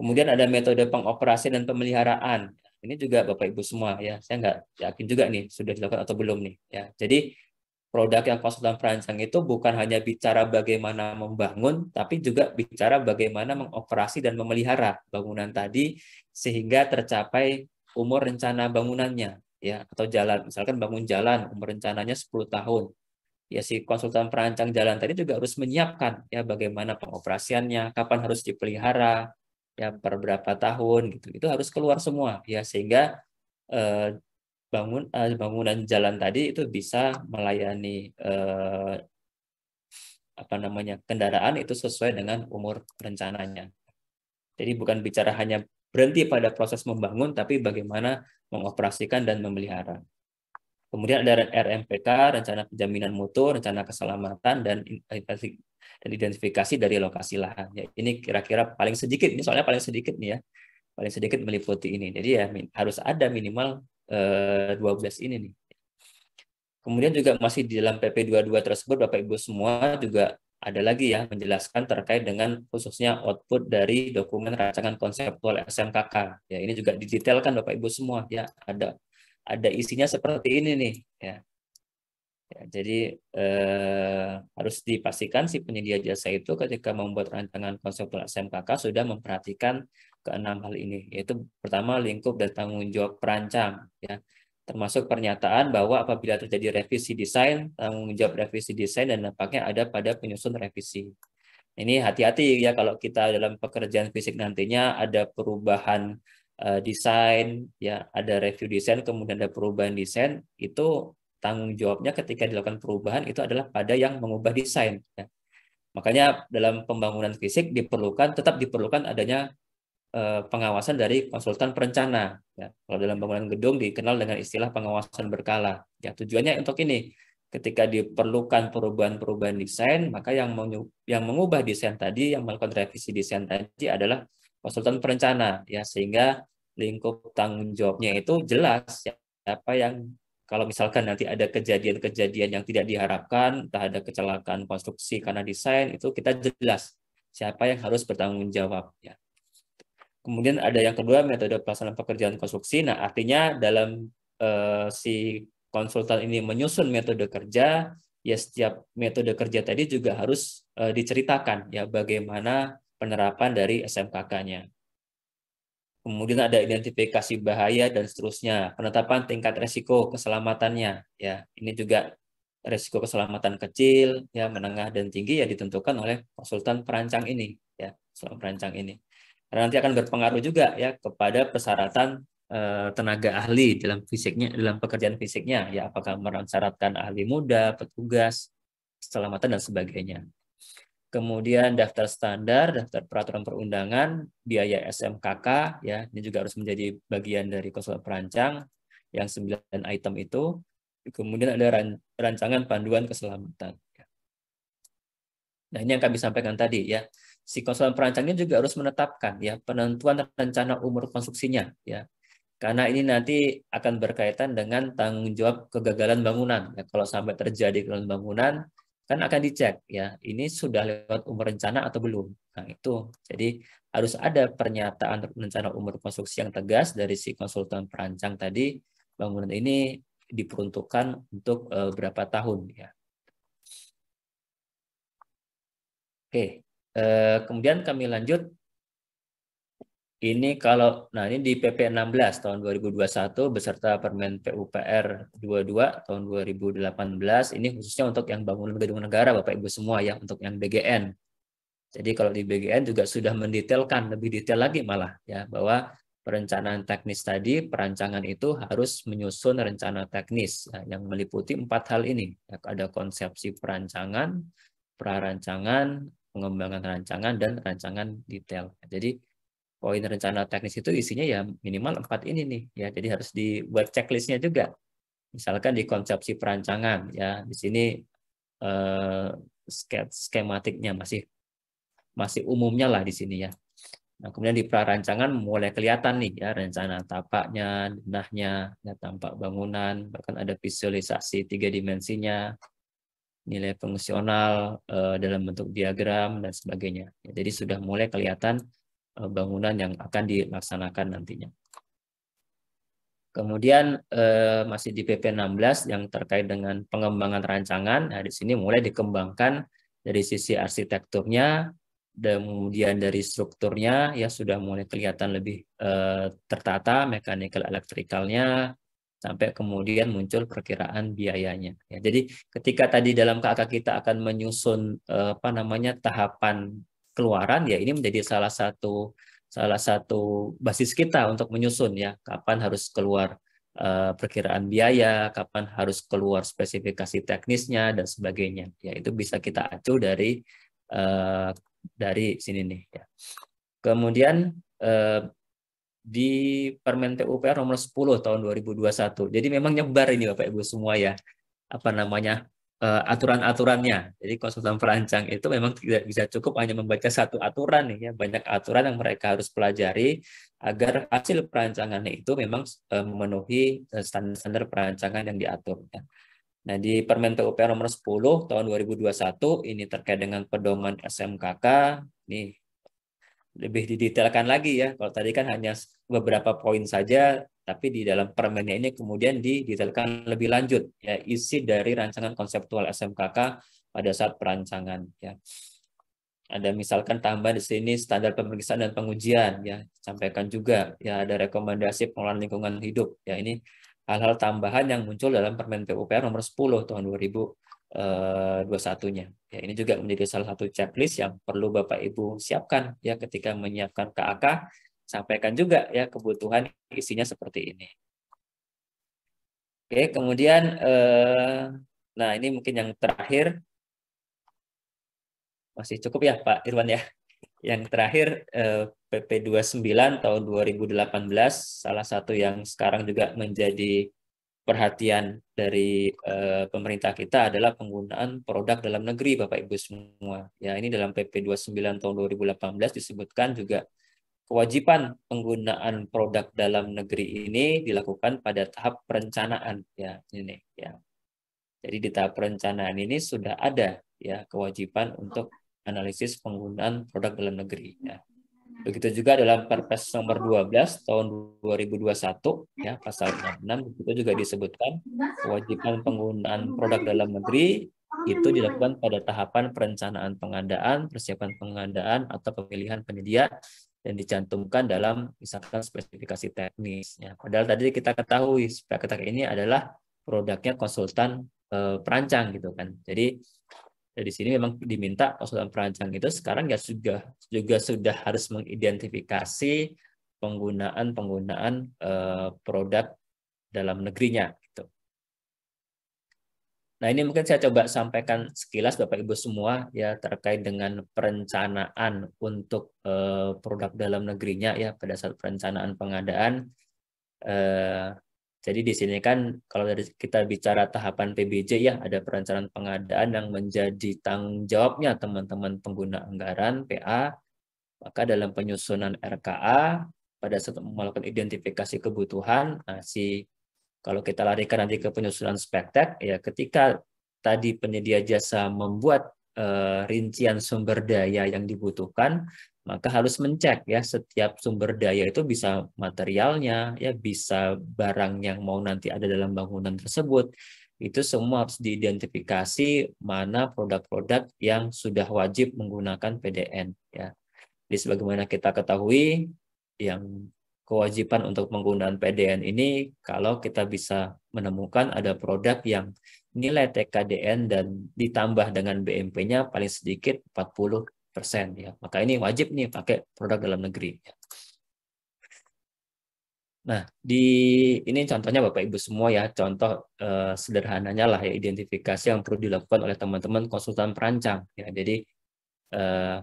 Kemudian ada metode pengoperasi dan pemeliharaan. Ini juga Bapak Ibu semua ya, saya nggak yakin juga nih sudah dilakukan atau belum nih ya. Jadi produk yang konsultan perancang itu bukan hanya bicara bagaimana membangun, tapi juga bicara bagaimana mengoperasi dan memelihara bangunan tadi sehingga tercapai umur rencana bangunannya ya atau jalan misalkan bangun jalan umur rencananya 10 tahun ya si konsultan perancang jalan tadi juga harus menyiapkan ya bagaimana pengoperasiannya kapan harus dipelihara ya per berapa tahun gitu itu harus keluar semua ya sehingga eh, bangun eh, bangunan jalan tadi itu bisa melayani eh, apa namanya kendaraan itu sesuai dengan umur rencananya jadi bukan bicara hanya berhenti pada proses membangun, tapi bagaimana mengoperasikan dan memelihara. Kemudian ada RMPK, rencana penjaminan mutu, rencana keselamatan, dan dan identifikasi dari lokasi lahan. Ya, ini kira-kira paling sedikit, ini soalnya paling sedikit nih ya, paling sedikit meliputi ini. Jadi ya harus ada minimal eh, 12 ini nih. Kemudian juga masih di dalam PP 22 tersebut Bapak Ibu semua juga ada lagi ya menjelaskan terkait dengan khususnya output dari dokumen rancangan konseptual SMKK. Ya, ini juga didetailkan Bapak Ibu semua ya. Ada ada isinya seperti ini nih ya. ya jadi eh, harus dipastikan si penyedia jasa itu ketika membuat rancangan konseptual SMKK sudah memperhatikan keenam hal ini yaitu pertama lingkup dan tanggung jawab perancang ya termasuk pernyataan bahwa apabila terjadi revisi desain, tanggung jawab revisi desain dan nampaknya ada pada penyusun revisi. Ini hati-hati ya kalau kita dalam pekerjaan fisik nantinya ada perubahan uh, desain, ya ada review desain, kemudian ada perubahan desain, itu tanggung jawabnya ketika dilakukan perubahan itu adalah pada yang mengubah desain. Ya. Makanya dalam pembangunan fisik diperlukan tetap diperlukan adanya Eh, pengawasan dari konsultan perencana. Ya, kalau dalam bangunan gedung dikenal dengan istilah pengawasan berkala. Ya, tujuannya untuk ini, ketika diperlukan perubahan-perubahan desain, maka yang yang mengubah desain tadi, yang melakukan revisi desain tadi adalah konsultan perencana. Ya, sehingga lingkup tanggung jawabnya itu jelas. Ya, yang kalau misalkan nanti ada kejadian-kejadian yang tidak diharapkan, entah ada kecelakaan konstruksi karena desain, itu kita jelas siapa yang harus bertanggung jawab. Ya Kemudian ada yang kedua metode pelaksanaan pekerjaan konstruksi. Nah, artinya dalam uh, si konsultan ini menyusun metode kerja, ya setiap metode kerja tadi juga harus uh, diceritakan ya bagaimana penerapan dari SMKK-nya. Kemudian ada identifikasi bahaya dan seterusnya, penetapan tingkat resiko keselamatannya ya. Ini juga resiko keselamatan kecil, ya menengah dan tinggi ya ditentukan oleh konsultan perancang ini ya, perancang ini karena nanti akan berpengaruh juga ya kepada persyaratan eh, tenaga ahli dalam fisiknya dalam pekerjaan fisiknya ya apakah mensyaratkan ahli muda petugas keselamatan dan sebagainya kemudian daftar standar daftar peraturan perundangan biaya SMKK ya ini juga harus menjadi bagian dari konsultan perancang yang sembilan item itu kemudian ada rancangan panduan keselamatan ya. Nah, ini yang kami sampaikan tadi ya si konsultan perancangnya juga harus menetapkan ya penentuan rencana umur konstruksinya ya karena ini nanti akan berkaitan dengan tanggung jawab kegagalan bangunan ya, kalau sampai terjadi kegagalan bangunan kan akan dicek ya ini sudah lewat umur rencana atau belum nah itu jadi harus ada pernyataan rencana umur konstruksi yang tegas dari si konsultan perancang tadi bangunan ini diperuntukkan untuk e, berapa tahun ya oke Eh, kemudian kami lanjut ini kalau nah ini di PP 16 tahun 2021 beserta Permen PUPR 22 tahun 2018 ini khususnya untuk yang bangunan gedung negara Bapak Ibu semua ya untuk yang BGN. Jadi kalau di BGN juga sudah mendetailkan lebih detail lagi malah ya bahwa perencanaan teknis tadi perancangan itu harus menyusun rencana teknis ya, yang meliputi empat hal ini ya, ada konsepsi perancangan, prarancangan, pengembangan rancangan dan rancangan detail. Jadi poin rencana teknis itu isinya ya minimal empat ini nih ya. Jadi harus dibuat checklistnya juga. Misalkan di konsepsi perancangan ya di sini eh, skematiknya masih masih umumnya lah di sini ya. Nah, kemudian di prarancangan mulai kelihatan nih ya rencana tapaknya, denahnya, ya, tampak bangunan, bahkan ada visualisasi tiga dimensinya, nilai fungsional uh, dalam bentuk diagram dan sebagainya. jadi sudah mulai kelihatan uh, bangunan yang akan dilaksanakan nantinya. Kemudian uh, masih di PP 16 yang terkait dengan pengembangan rancangan. Nah, di sini mulai dikembangkan dari sisi arsitekturnya, dan kemudian dari strukturnya ya sudah mulai kelihatan lebih uh, tertata, mekanikal, elektrikalnya sampai kemudian muncul perkiraan biayanya. Ya, jadi ketika tadi dalam KAK kita akan menyusun eh, apa namanya tahapan keluaran ya ini menjadi salah satu salah satu basis kita untuk menyusun ya kapan harus keluar eh, perkiraan biaya, kapan harus keluar spesifikasi teknisnya dan sebagainya. Ya itu bisa kita acu dari eh, dari sini nih ya. Kemudian eh, di Permen PUPR nomor 10 tahun 2021. Jadi memang nyebar ini Bapak Ibu semua ya apa namanya eh, aturan-aturannya. Jadi konsultan perancang itu memang tidak bisa cukup hanya membaca satu aturan nih ya, banyak aturan yang mereka harus pelajari agar hasil perancangannya itu memang eh, memenuhi eh, standar-standar perancangan yang diatur ya. Nah, di Permen PUPR nomor 10 tahun 2021 ini terkait dengan pedoman SMKK nih lebih didetailkan lagi ya. Kalau tadi kan hanya beberapa poin saja, tapi di dalam permennya ini kemudian didetailkan lebih lanjut ya isi dari rancangan konseptual SMKK pada saat perancangan ya. Ada misalkan tambah di sini standar pemeriksaan dan pengujian ya, sampaikan juga ya ada rekomendasi pengelolaan lingkungan hidup ya ini hal-hal tambahan yang muncul dalam Permen PUPR nomor 10 tahun 2000 21-nya. Eh, ya, ini juga menjadi salah satu checklist yang perlu Bapak Ibu siapkan ya ketika menyiapkan KAK, sampaikan juga ya kebutuhan isinya seperti ini. Oke, kemudian eh, nah ini mungkin yang terakhir masih cukup ya Pak Irwan ya. Yang terakhir eh, PP 29 tahun 2018 salah satu yang sekarang juga menjadi perhatian dari uh, pemerintah kita adalah penggunaan produk dalam negeri Bapak Ibu semua. Ya, ini dalam PP 29 tahun 2018 disebutkan juga kewajiban penggunaan produk dalam negeri ini dilakukan pada tahap perencanaan ya ini ya. Jadi di tahap perencanaan ini sudah ada ya kewajiban untuk analisis penggunaan produk dalam negeri ya. Begitu juga dalam Perpres nomor 12 tahun 2021 ya pasal 66 itu juga disebutkan kewajiban penggunaan produk dalam negeri itu dilakukan pada tahapan perencanaan pengadaan, persiapan pengadaan atau pemilihan penyedia dan dicantumkan dalam misalkan spesifikasi teknis ya. Padahal tadi kita ketahui spek ini adalah produknya konsultan eh, perancang gitu kan. Jadi dan ya, di sini memang diminta konsultan perancang itu sekarang ya juga juga sudah harus mengidentifikasi penggunaan penggunaan uh, produk dalam negerinya gitu. Nah ini mungkin saya coba sampaikan sekilas Bapak Ibu semua ya terkait dengan perencanaan untuk uh, produk dalam negerinya ya pada saat perencanaan pengadaan Uh, jadi di sini kan kalau dari kita bicara tahapan PBJ ya ada perencanaan pengadaan yang menjadi tanggung jawabnya teman-teman pengguna anggaran PA. Maka dalam penyusunan RKA pada saat melakukan identifikasi kebutuhan, nah si kalau kita larikan nanti ke penyusunan spektek ya ketika tadi penyedia jasa membuat Eh, rincian sumber daya yang dibutuhkan, maka harus mencek ya setiap sumber daya itu bisa materialnya, ya bisa barang yang mau nanti ada dalam bangunan tersebut. Itu semua harus diidentifikasi mana produk-produk yang sudah wajib menggunakan PDN ya. Jadi sebagaimana kita ketahui yang kewajiban untuk penggunaan PDN ini kalau kita bisa menemukan ada produk yang nilai TKDN dan ditambah dengan BMP-nya paling sedikit 40 persen ya maka ini wajib nih pakai produk dalam negeri ya. nah di ini contohnya bapak ibu semua ya contoh eh, sederhananya lah ya identifikasi yang perlu dilakukan oleh teman-teman konsultan perancang ya jadi eh,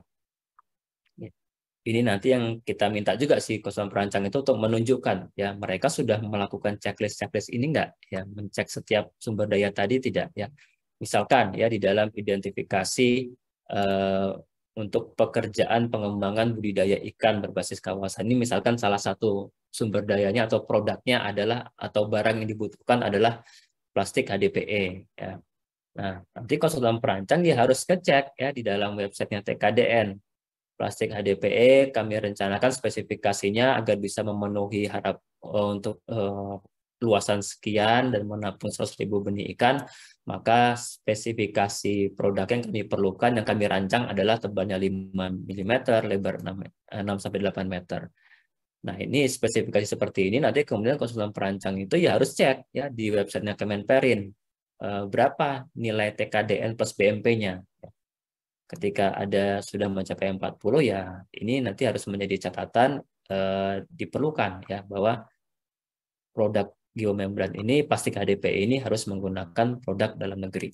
ini nanti yang kita minta juga si konsultan perancang itu untuk menunjukkan ya mereka sudah melakukan checklist checklist ini enggak ya mencek setiap sumber daya tadi tidak ya misalkan ya di dalam identifikasi uh, untuk pekerjaan pengembangan budidaya ikan berbasis kawasan ini misalkan salah satu sumber dayanya atau produknya adalah atau barang yang dibutuhkan adalah plastik HDPE ya. Nah, nanti konsultan perancang dia harus ngecek ya di dalam websitenya TKDN plastik HDPE kami rencanakan spesifikasinya agar bisa memenuhi harap uh, untuk uh, luasan sekian dan menampung 100 ribu benih ikan, maka spesifikasi produk yang kami perlukan yang kami rancang adalah tebalnya 5 mm, lebar 6, 6 eh, sampai 8 meter. Nah, ini spesifikasi seperti ini nanti kemudian konsultan perancang itu ya harus cek ya di websitenya Kemenperin uh, berapa nilai TKDN plus BMP-nya ketika ada sudah mencapai 40 ya ini nanti harus menjadi catatan eh, diperlukan ya bahwa produk geomembran ini pasti KDP ini harus menggunakan produk dalam negeri.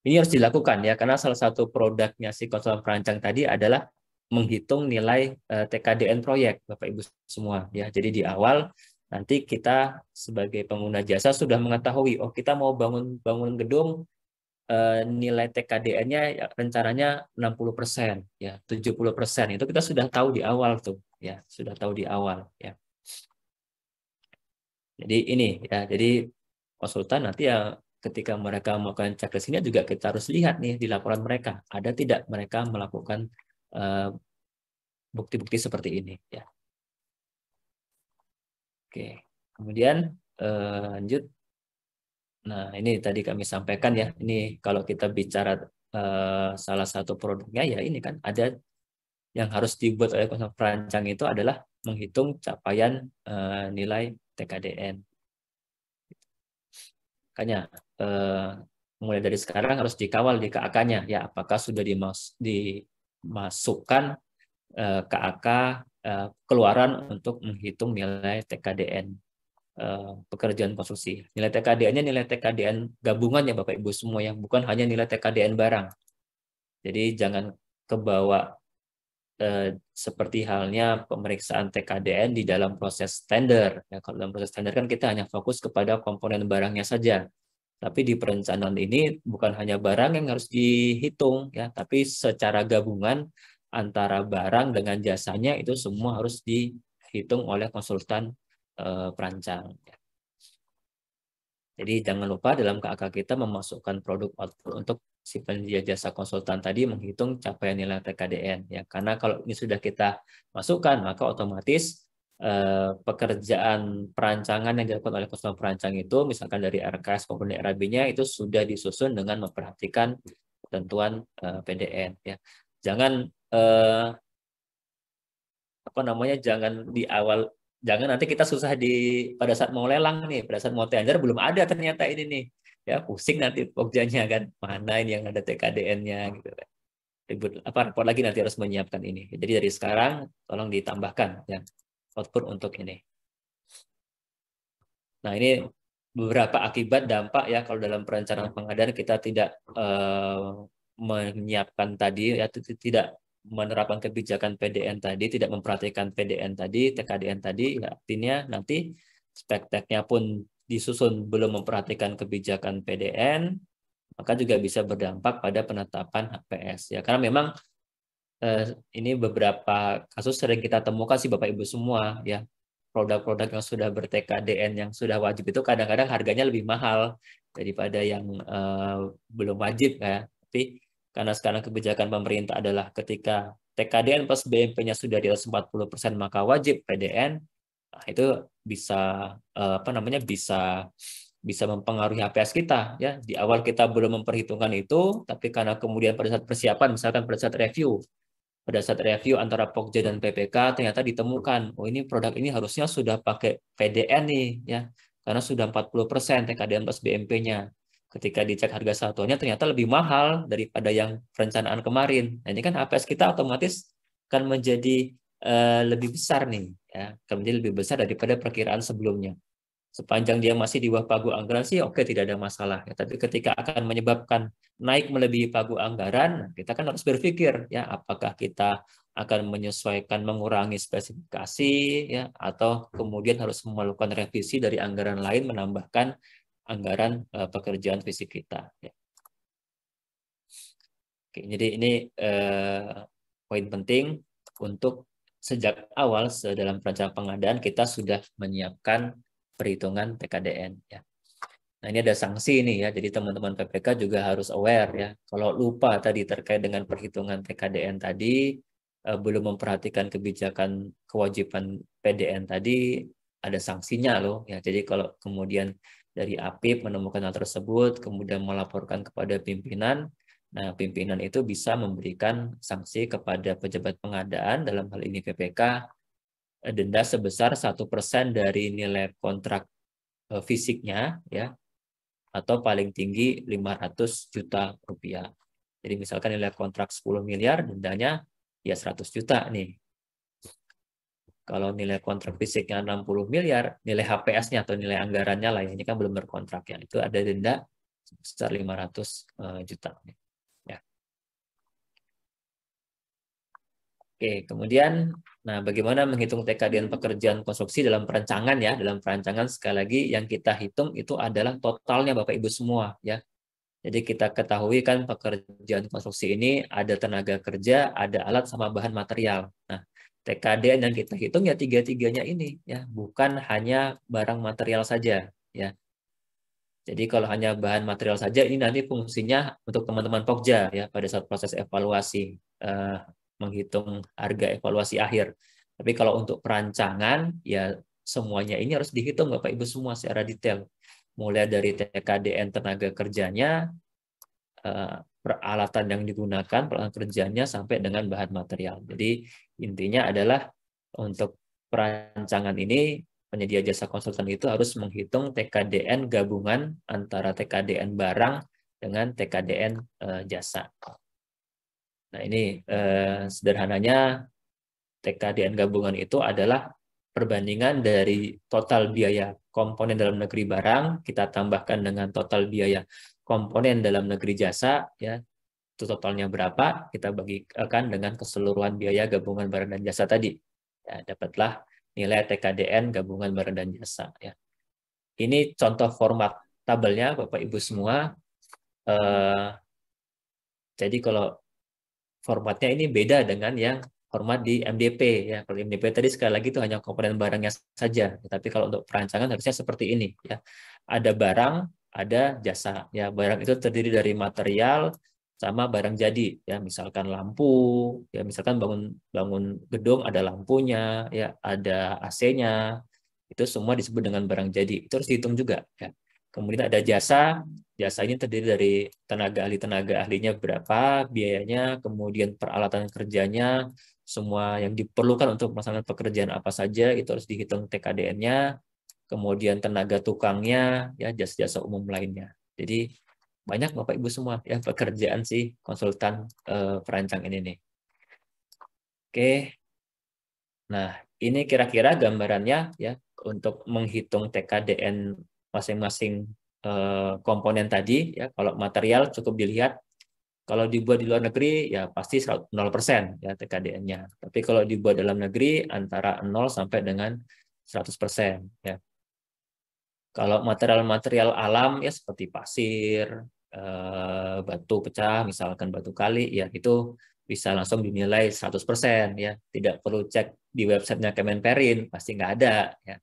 Ini harus dilakukan ya karena salah satu produknya si konsultan perancang tadi adalah menghitung nilai eh, TKDN proyek Bapak Ibu semua ya. Jadi di awal nanti kita sebagai pengguna jasa sudah mengetahui oh kita mau bangun bangun gedung Eh, nilai TKDN-nya ya, rencananya 60% ya, 70%. Itu kita sudah tahu di awal tuh, ya, sudah tahu di awal ya. Jadi ini ya, jadi konsultan nanti ya ketika mereka melakukan checklist ini juga kita harus lihat nih di laporan mereka, ada tidak mereka melakukan eh, bukti-bukti uh, seperti ini ya. Oke, kemudian uh, lanjut Nah, ini tadi kami sampaikan ya. Ini kalau kita bicara eh, salah satu produknya ya ini kan ada yang harus dibuat oleh konsep perancang itu adalah menghitung capaian eh, nilai TKDN. Makanya eh, mulai dari sekarang harus dikawal di KAK-nya ya apakah sudah dimas dimasukkan eh, KAK eh, keluaran untuk menghitung nilai TKDN Eh, pekerjaan konstruksi. Nilai TKDN-nya nilai TKDN gabungan ya Bapak Ibu semua yang bukan hanya nilai TKDN barang. Jadi jangan kebawa eh, seperti halnya pemeriksaan TKDN di dalam proses tender. Ya, kalau dalam proses tender kan kita hanya fokus kepada komponen barangnya saja. Tapi di perencanaan ini bukan hanya barang yang harus dihitung ya, tapi secara gabungan antara barang dengan jasanya itu semua harus dihitung oleh konsultan Eh, perancang. Jadi jangan lupa dalam KAK kita memasukkan produk output untuk si penyedia jasa konsultan tadi menghitung capaian nilai TKDN ya. Karena kalau ini sudah kita masukkan maka otomatis eh, pekerjaan perancangan yang dilakukan oleh konsultan perancang itu misalkan dari RKS maupun RAB-nya itu sudah disusun dengan memperhatikan ketentuan eh, PDN ya. Jangan eh, apa namanya jangan di awal jangan nanti kita susah di pada saat mau lelang nih, pada saat mau tender belum ada ternyata ini nih. Ya, pusing nanti pokjanya kan. Mana ini yang ada TKDN-nya gitu kan. Ribut apa report lagi nanti harus menyiapkan ini. Jadi dari sekarang tolong ditambahkan ya output untuk ini. Nah, ini beberapa akibat dampak ya kalau dalam perencanaan pengadaan kita tidak eh, menyiapkan tadi ya tidak menerapkan kebijakan PDN tadi, tidak memperhatikan PDN tadi, TKDN tadi, ya artinya nanti spekteknya pun disusun belum memperhatikan kebijakan PDN, maka juga bisa berdampak pada penetapan HPS ya. Karena memang eh, ini beberapa kasus sering kita temukan sih Bapak Ibu semua ya. Produk-produk yang sudah berTKDN yang sudah wajib itu kadang-kadang harganya lebih mahal daripada yang eh, belum wajib ya. Tapi karena sekarang kebijakan pemerintah adalah ketika TKDN plus BMP-nya sudah di atas 40% maka wajib PDN. Nah, itu bisa eh, apa namanya bisa bisa mempengaruhi HPS kita ya di awal kita belum memperhitungkan itu tapi karena kemudian pada saat persiapan misalkan pada saat review pada saat review antara Pokja dan PPK ternyata ditemukan oh ini produk ini harusnya sudah pakai PDN nih ya karena sudah 40% TKDN plus BMP-nya ketika dicek harga satuannya ternyata lebih mahal daripada yang perencanaan kemarin. Nah, ini kan APS kita otomatis akan menjadi uh, lebih besar nih, ya, akan menjadi lebih besar daripada perkiraan sebelumnya. Sepanjang dia masih di bawah pagu anggaran sih, oke okay, tidak ada masalah. Ya, tapi ketika akan menyebabkan naik melebihi pagu anggaran, nah, kita kan harus berpikir ya apakah kita akan menyesuaikan mengurangi spesifikasi ya atau kemudian harus melakukan revisi dari anggaran lain menambahkan anggaran uh, pekerjaan fisik kita. Ya. Oke, jadi ini uh, poin penting untuk sejak awal dalam perencanaan pengadaan kita sudah menyiapkan perhitungan PKDN. Ya. Nah ini ada sanksi ini ya, jadi teman-teman PPK juga harus aware ya. Kalau lupa tadi terkait dengan perhitungan PKDN tadi, uh, belum memperhatikan kebijakan kewajiban PDN tadi, ada sanksinya loh ya. Jadi kalau kemudian dari APIP menemukan hal tersebut, kemudian melaporkan kepada pimpinan. Nah, pimpinan itu bisa memberikan sanksi kepada pejabat pengadaan, dalam hal ini PPK, denda sebesar satu persen dari nilai kontrak e, fisiknya, ya, atau paling tinggi 500 juta rupiah. Jadi misalkan nilai kontrak 10 miliar, dendanya ya 100 juta nih. Kalau nilai kontrak fisiknya 60 miliar, nilai HPS-nya atau nilai anggarannya lah, ini kan belum berkontrak ya, itu ada denda sebesar 500 eh, juta. Ya. Oke, kemudian nah bagaimana menghitung TKDN pekerjaan konstruksi dalam perancangan ya, dalam perancangan sekali lagi yang kita hitung itu adalah totalnya Bapak Ibu semua ya. Jadi kita ketahui kan pekerjaan konstruksi ini ada tenaga kerja, ada alat sama bahan material. Nah, TKDN yang kita hitung ya tiga-tiganya ini ya, bukan hanya barang material saja ya. Jadi kalau hanya bahan material saja ini nanti fungsinya untuk teman-teman Pokja ya pada saat proses evaluasi eh, menghitung harga evaluasi akhir. Tapi kalau untuk perancangan ya semuanya ini harus dihitung Bapak Ibu semua secara detail. Mulai dari TKDN tenaga kerjanya, eh, peralatan yang digunakan, peralatan kerjanya sampai dengan bahan material. Jadi intinya adalah untuk perancangan ini penyedia jasa konsultan itu harus menghitung TKDN gabungan antara TKDN barang dengan TKDN eh, jasa. Nah ini eh, sederhananya TKDN gabungan itu adalah perbandingan dari total biaya komponen dalam negeri barang kita tambahkan dengan total biaya komponen dalam negeri jasa ya itu totalnya berapa kita bagikan dengan keseluruhan biaya gabungan barang dan jasa tadi ya, dapatlah nilai TKDN gabungan barang dan jasa ya ini contoh format tabelnya bapak ibu semua eh, jadi kalau formatnya ini beda dengan yang format di MDP ya kalau MDP tadi sekali lagi itu hanya komponen barangnya saja tapi kalau untuk perancangan harusnya seperti ini ya ada barang ada jasa ya barang itu terdiri dari material sama barang jadi ya misalkan lampu ya misalkan bangun bangun gedung ada lampunya ya ada AC-nya itu semua disebut dengan barang jadi itu harus dihitung juga ya kemudian ada jasa jasanya terdiri dari tenaga ahli tenaga ahlinya berapa biayanya kemudian peralatan kerjanya semua yang diperlukan untuk melaksanakan pekerjaan apa saja itu harus dihitung TKDN-nya kemudian tenaga tukangnya, ya jasa-jasa umum lainnya. Jadi banyak Bapak Ibu semua ya pekerjaan si konsultan eh, perancang ini nih. Oke. Nah, ini kira-kira gambarannya ya untuk menghitung TKDN masing-masing eh, komponen tadi ya. Kalau material cukup dilihat kalau dibuat di luar negeri ya pasti 0% ya TKDN-nya. Tapi kalau dibuat dalam negeri antara 0 sampai dengan 100% ya. Kalau material-material alam ya seperti pasir, eh, batu pecah, misalkan batu kali, ya itu bisa langsung dinilai 100% ya. Tidak perlu cek di websitenya Kemenperin, pasti nggak ada ya.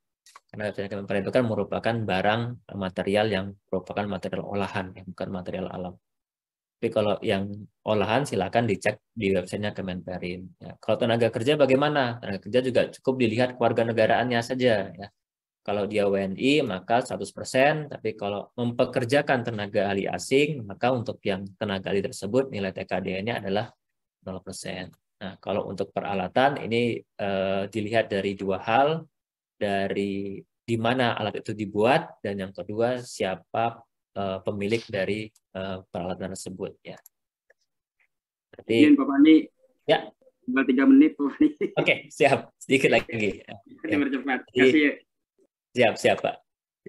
Karena websitenya Kemenperin itu kan merupakan barang material yang merupakan material olahan, ya, bukan material alam. Tapi kalau yang olahan silakan dicek di websitenya Kemenperin. Ya. Kalau tenaga kerja bagaimana? Tenaga kerja juga cukup dilihat kewarganegaraannya saja. Ya. Kalau dia WNI maka 100%, tapi kalau mempekerjakan tenaga ahli asing maka untuk yang tenaga ahli tersebut nilai TKDN-nya adalah 0%. Nah, kalau untuk peralatan ini eh, dilihat dari dua hal, dari di mana alat itu dibuat dan yang kedua siapa eh, pemilik dari eh, peralatan tersebut ya. Jadi, Pak Pani, ya tinggal tiga menit Pak Pani. Oke, siap. Sedikit lagi. ya. bercepat. Kasih Siap, siap, Pak.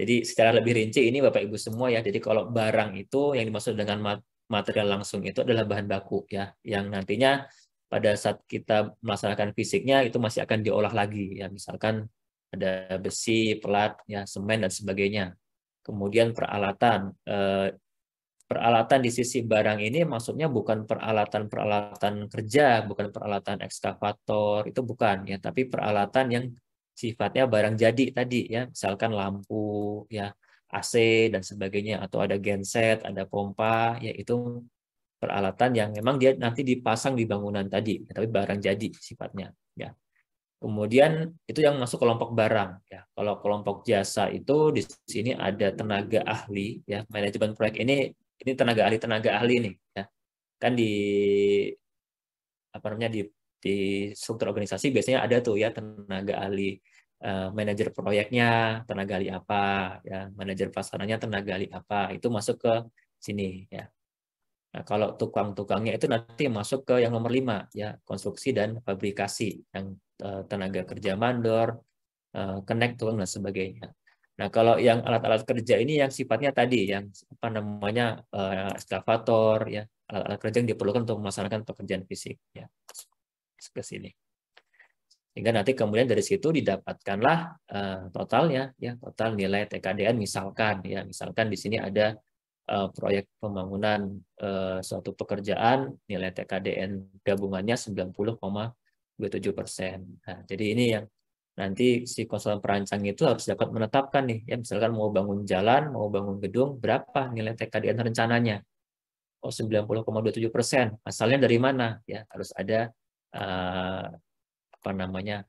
Jadi secara lebih rinci ini Bapak Ibu semua ya. Jadi kalau barang itu yang dimaksud dengan material langsung itu adalah bahan baku ya yang nantinya pada saat kita melaksanakan fisiknya itu masih akan diolah lagi ya misalkan ada besi, pelat, ya semen dan sebagainya. Kemudian peralatan eh, peralatan di sisi barang ini maksudnya bukan peralatan-peralatan kerja, bukan peralatan ekskavator, itu bukan ya, tapi peralatan yang sifatnya barang jadi tadi ya misalkan lampu ya AC dan sebagainya atau ada genset ada pompa yaitu peralatan yang memang dia nanti dipasang di bangunan tadi ya, tapi barang jadi sifatnya ya kemudian itu yang masuk kelompok barang ya kalau kelompok jasa itu di sini ada tenaga ahli ya manajemen proyek ini ini tenaga ahli tenaga ahli nih ya kan di apa namanya di di struktur organisasi biasanya ada tuh ya tenaga ahli Eh, manajer proyeknya tenaga ahli apa, ya, manajer pasarannya tenaga ahli apa, itu masuk ke sini ya. Nah, kalau tukang-tukangnya itu nanti masuk ke yang nomor lima ya, konstruksi dan fabrikasi yang uh, tenaga kerja mandor, uh, connect tukang dan sebagainya. Nah, kalau yang alat-alat kerja ini yang sifatnya tadi yang apa namanya uh, eskavator ya, alat-alat kerja yang diperlukan untuk melaksanakan pekerjaan fisik ya. Ke sini. Sehingga nanti kemudian dari situ didapatkanlah uh, totalnya, ya total nilai TKDN misalkan, ya misalkan di sini ada uh, proyek pembangunan uh, suatu pekerjaan nilai TKDN gabungannya 90,27 persen. Nah, jadi ini yang nanti si konsultan perancang itu harus dapat menetapkan nih ya misalkan mau bangun jalan mau bangun gedung berapa nilai TKDN rencananya oh 90,27 persen asalnya dari mana ya harus ada apa namanya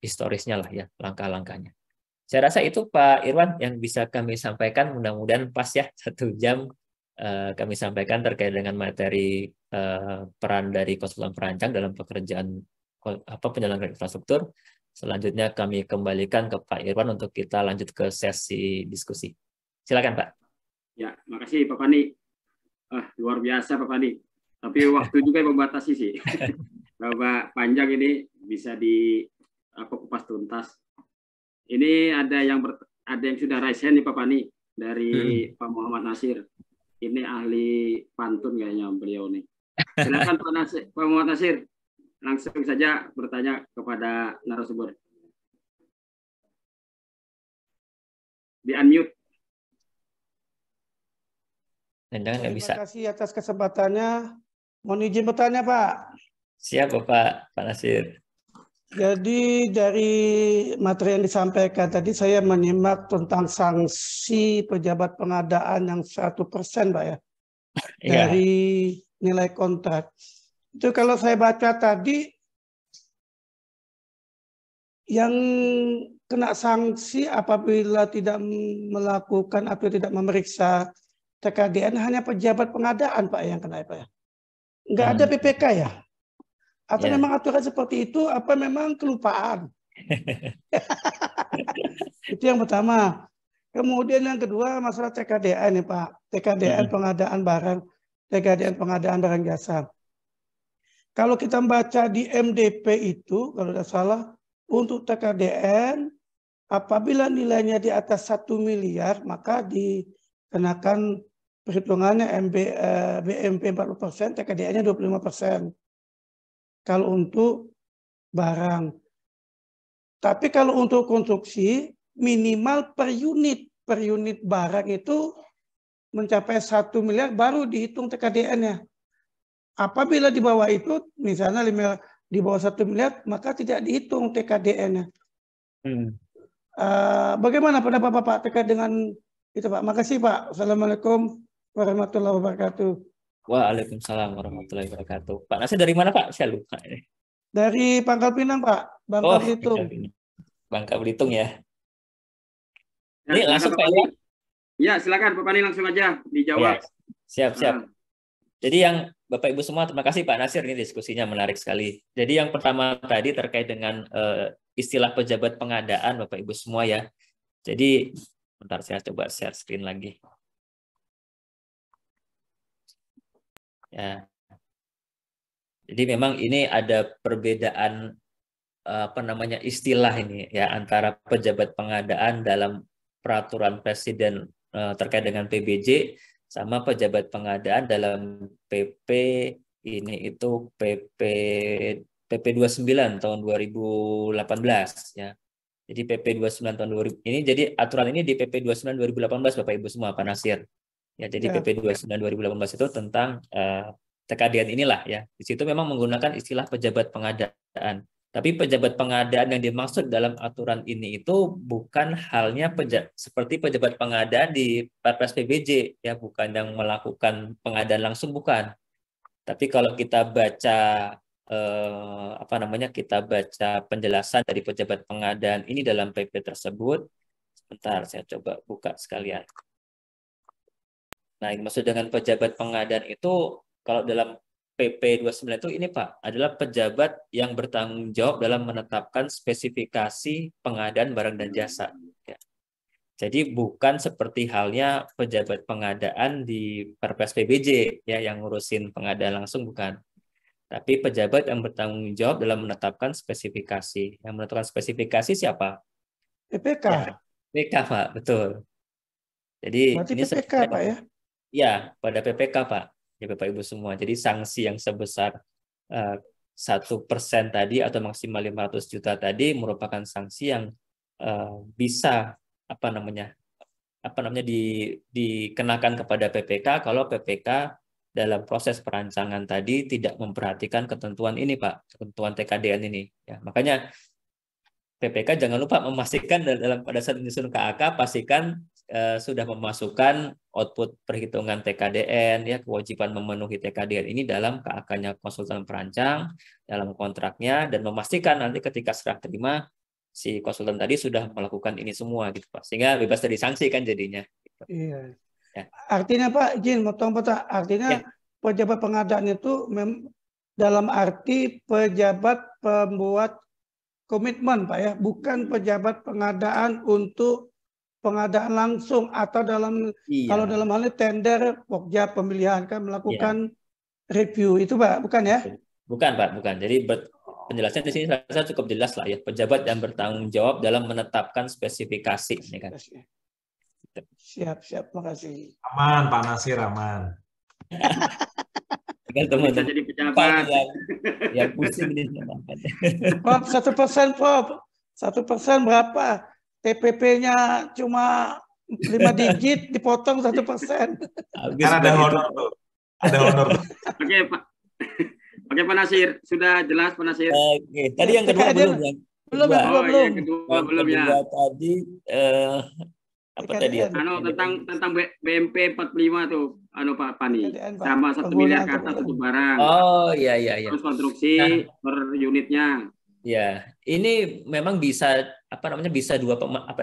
historisnya lah ya langkah-langkahnya. Saya rasa itu Pak Irwan yang bisa kami sampaikan mudah-mudahan pas ya (laughs) satu jam eh, kami sampaikan terkait dengan materi eh, peran dari konsultan perancang dalam pekerjaan apa penyelenggara infrastruktur. Selanjutnya kami kembalikan ke Pak Irwan untuk kita lanjut ke sesi diskusi. Silakan Pak. Ya, makasih Pak Pani. Ah, luar biasa Pak Pani. Tapi waktu juga yang membatasi sih. (laughs) Bapak panjang ini bisa di apa kupas tuntas. Ini ada yang ber, ada yang sudah raise hand nih Pak Pani dari hmm. Pak Muhammad Nasir. Ini ahli pantun kayaknya beliau nih. Silakan Pak, Nasir, Pak Muhammad Nasir langsung saja bertanya kepada narasumber. Di unmute. Terima kasih atas kesempatannya. Mohon izin bertanya Pak. Siap Bapak Pak Nasir. Jadi dari materi yang disampaikan tadi saya menyimak tentang sanksi pejabat pengadaan yang persen, Pak ya. (laughs) Yeah. Dari nilai kontrak. Itu kalau saya baca tadi yang kena sanksi apabila tidak melakukan atau tidak memeriksa TKDN hanya pejabat pengadaan Pak yang kena ya, Pak ya. Enggak hmm. ada PPK ya? Atau yeah. memang aturan seperti itu apa memang kelupaan? (laughs) itu yang pertama. Kemudian yang kedua masalah TKDN nih ya, Pak. TKDN hmm. pengadaan barang, TKDN pengadaan barang jasa. Kalau kita baca di MDP itu, kalau tidak salah, untuk TKDN apabila nilainya di atas satu miliar maka dikenakan perhitungannya MB, eh, BMP 40 persen, TKDN-nya 25 persen kalau untuk barang. Tapi kalau untuk konstruksi minimal per unit per unit barang itu mencapai satu miliar baru dihitung TKDN-nya. Apabila di bawah itu, misalnya di bawah satu miliar, maka tidak dihitung TKDN-nya. Hmm. Uh, bagaimana pendapat Bapak terkait dengan itu Pak? Makasih Pak. Assalamualaikum warahmatullahi wabarakatuh. Waalaikumsalam warahmatullahi wabarakatuh. Pak Nasir dari mana Pak? Saya lupa Dari Pangkal Pinang Pak, Bangka oh, Belitung. Bangka Belitung ya. ya ini langsung Pak ya. Ya silakan Pak Pani langsung aja dijawab. Ya. Siap siap. Nah. Jadi yang Bapak Ibu semua terima kasih Pak Nasir ini diskusinya menarik sekali. Jadi yang pertama tadi terkait dengan uh, istilah pejabat pengadaan Bapak Ibu semua ya. Jadi bentar saya coba share screen lagi. Ya. Jadi memang ini ada perbedaan eh, apa namanya istilah ini ya antara pejabat pengadaan dalam peraturan presiden eh, terkait dengan PBJ sama pejabat pengadaan dalam PP ini itu PP PP 29 tahun 2018 ya. Jadi PP 29 tahun 2000 ini jadi aturan ini di PP 29 2018 Bapak Ibu semua Pak Nasir. Ya, jadi ya. PP 29 2018 itu tentang uh, eh, TKDN inilah ya. Di situ memang menggunakan istilah pejabat pengadaan. Tapi pejabat pengadaan yang dimaksud dalam aturan ini itu bukan halnya peja seperti pejabat pengadaan di Perpres PBJ ya, bukan yang melakukan pengadaan langsung bukan. Tapi kalau kita baca eh, apa namanya kita baca penjelasan dari pejabat pengadaan ini dalam PP tersebut, sebentar saya coba buka sekalian. Nah, yang maksud dengan pejabat pengadaan itu kalau dalam PP 29 itu ini Pak adalah pejabat yang bertanggung jawab dalam menetapkan spesifikasi pengadaan barang dan jasa. Ya. Jadi bukan seperti halnya pejabat pengadaan di Perpres PBJ ya yang ngurusin pengadaan langsung bukan. Tapi pejabat yang bertanggung jawab dalam menetapkan spesifikasi. Yang menetapkan spesifikasi siapa? PPK. Ya, PPK Pak, betul. Jadi Berarti ini PPK Pak ya? Ya pada PPK Pak, ya Bapak Ibu semua. Jadi sanksi yang sebesar eh, satu uh, persen tadi atau maksimal 500 juta tadi merupakan sanksi yang uh, bisa apa namanya apa namanya di, dikenakan kepada PPK kalau PPK dalam proses perancangan tadi tidak memperhatikan ketentuan ini Pak, ketentuan TKDN ini. Ya, makanya PPK jangan lupa memastikan dalam pada saat menyusun KAK pastikan eh, sudah memasukkan output perhitungan TKDN ya kewajiban memenuhi TKDN ini dalam keakannya konsultan perancang dalam kontraknya dan memastikan nanti ketika serah terima si konsultan tadi sudah melakukan ini semua gitu Pak sehingga bebas dari sanksi kan jadinya. Gitu. Iya. Ya. Artinya Pak Jin, motong pak Artinya ya. pejabat pengadaan itu mem dalam arti pejabat pembuat komitmen Pak ya, bukan pejabat pengadaan untuk pengadaan langsung atau dalam iya. kalau dalam hal ini tender pokja pemilihan kan melakukan iya. review itu pak bukan ya bukan pak bukan jadi penjelasan di sini saya cukup jelas lah ya pejabat yang bertanggung jawab dalam menetapkan spesifikasi ini kan siap siap makasih aman pak Nasir aman Tinggal teman jadi pejabat yang, yang pusing ini teman satu persen pop satu persen berapa TPP-nya cuma lima digit dipotong satu persen. Karena ada honor tuh. Ada (laughs) honor. Oke Pak. Oke Pak Nasir, sudah jelas Pak Nasir. Oke, tadi yang kedua belum ya? Belum, belum, oh, belum. Iya, yang kedua belum ya. Tadi eh, apa tadi ya? Anu tentang tentang BMP lima tuh, anu Pak Pani, sama satu miliar kata satu barang. Oh iya iya iya. Terus konstruksi nah. per unitnya. Ya, ini memang bisa apa namanya bisa dua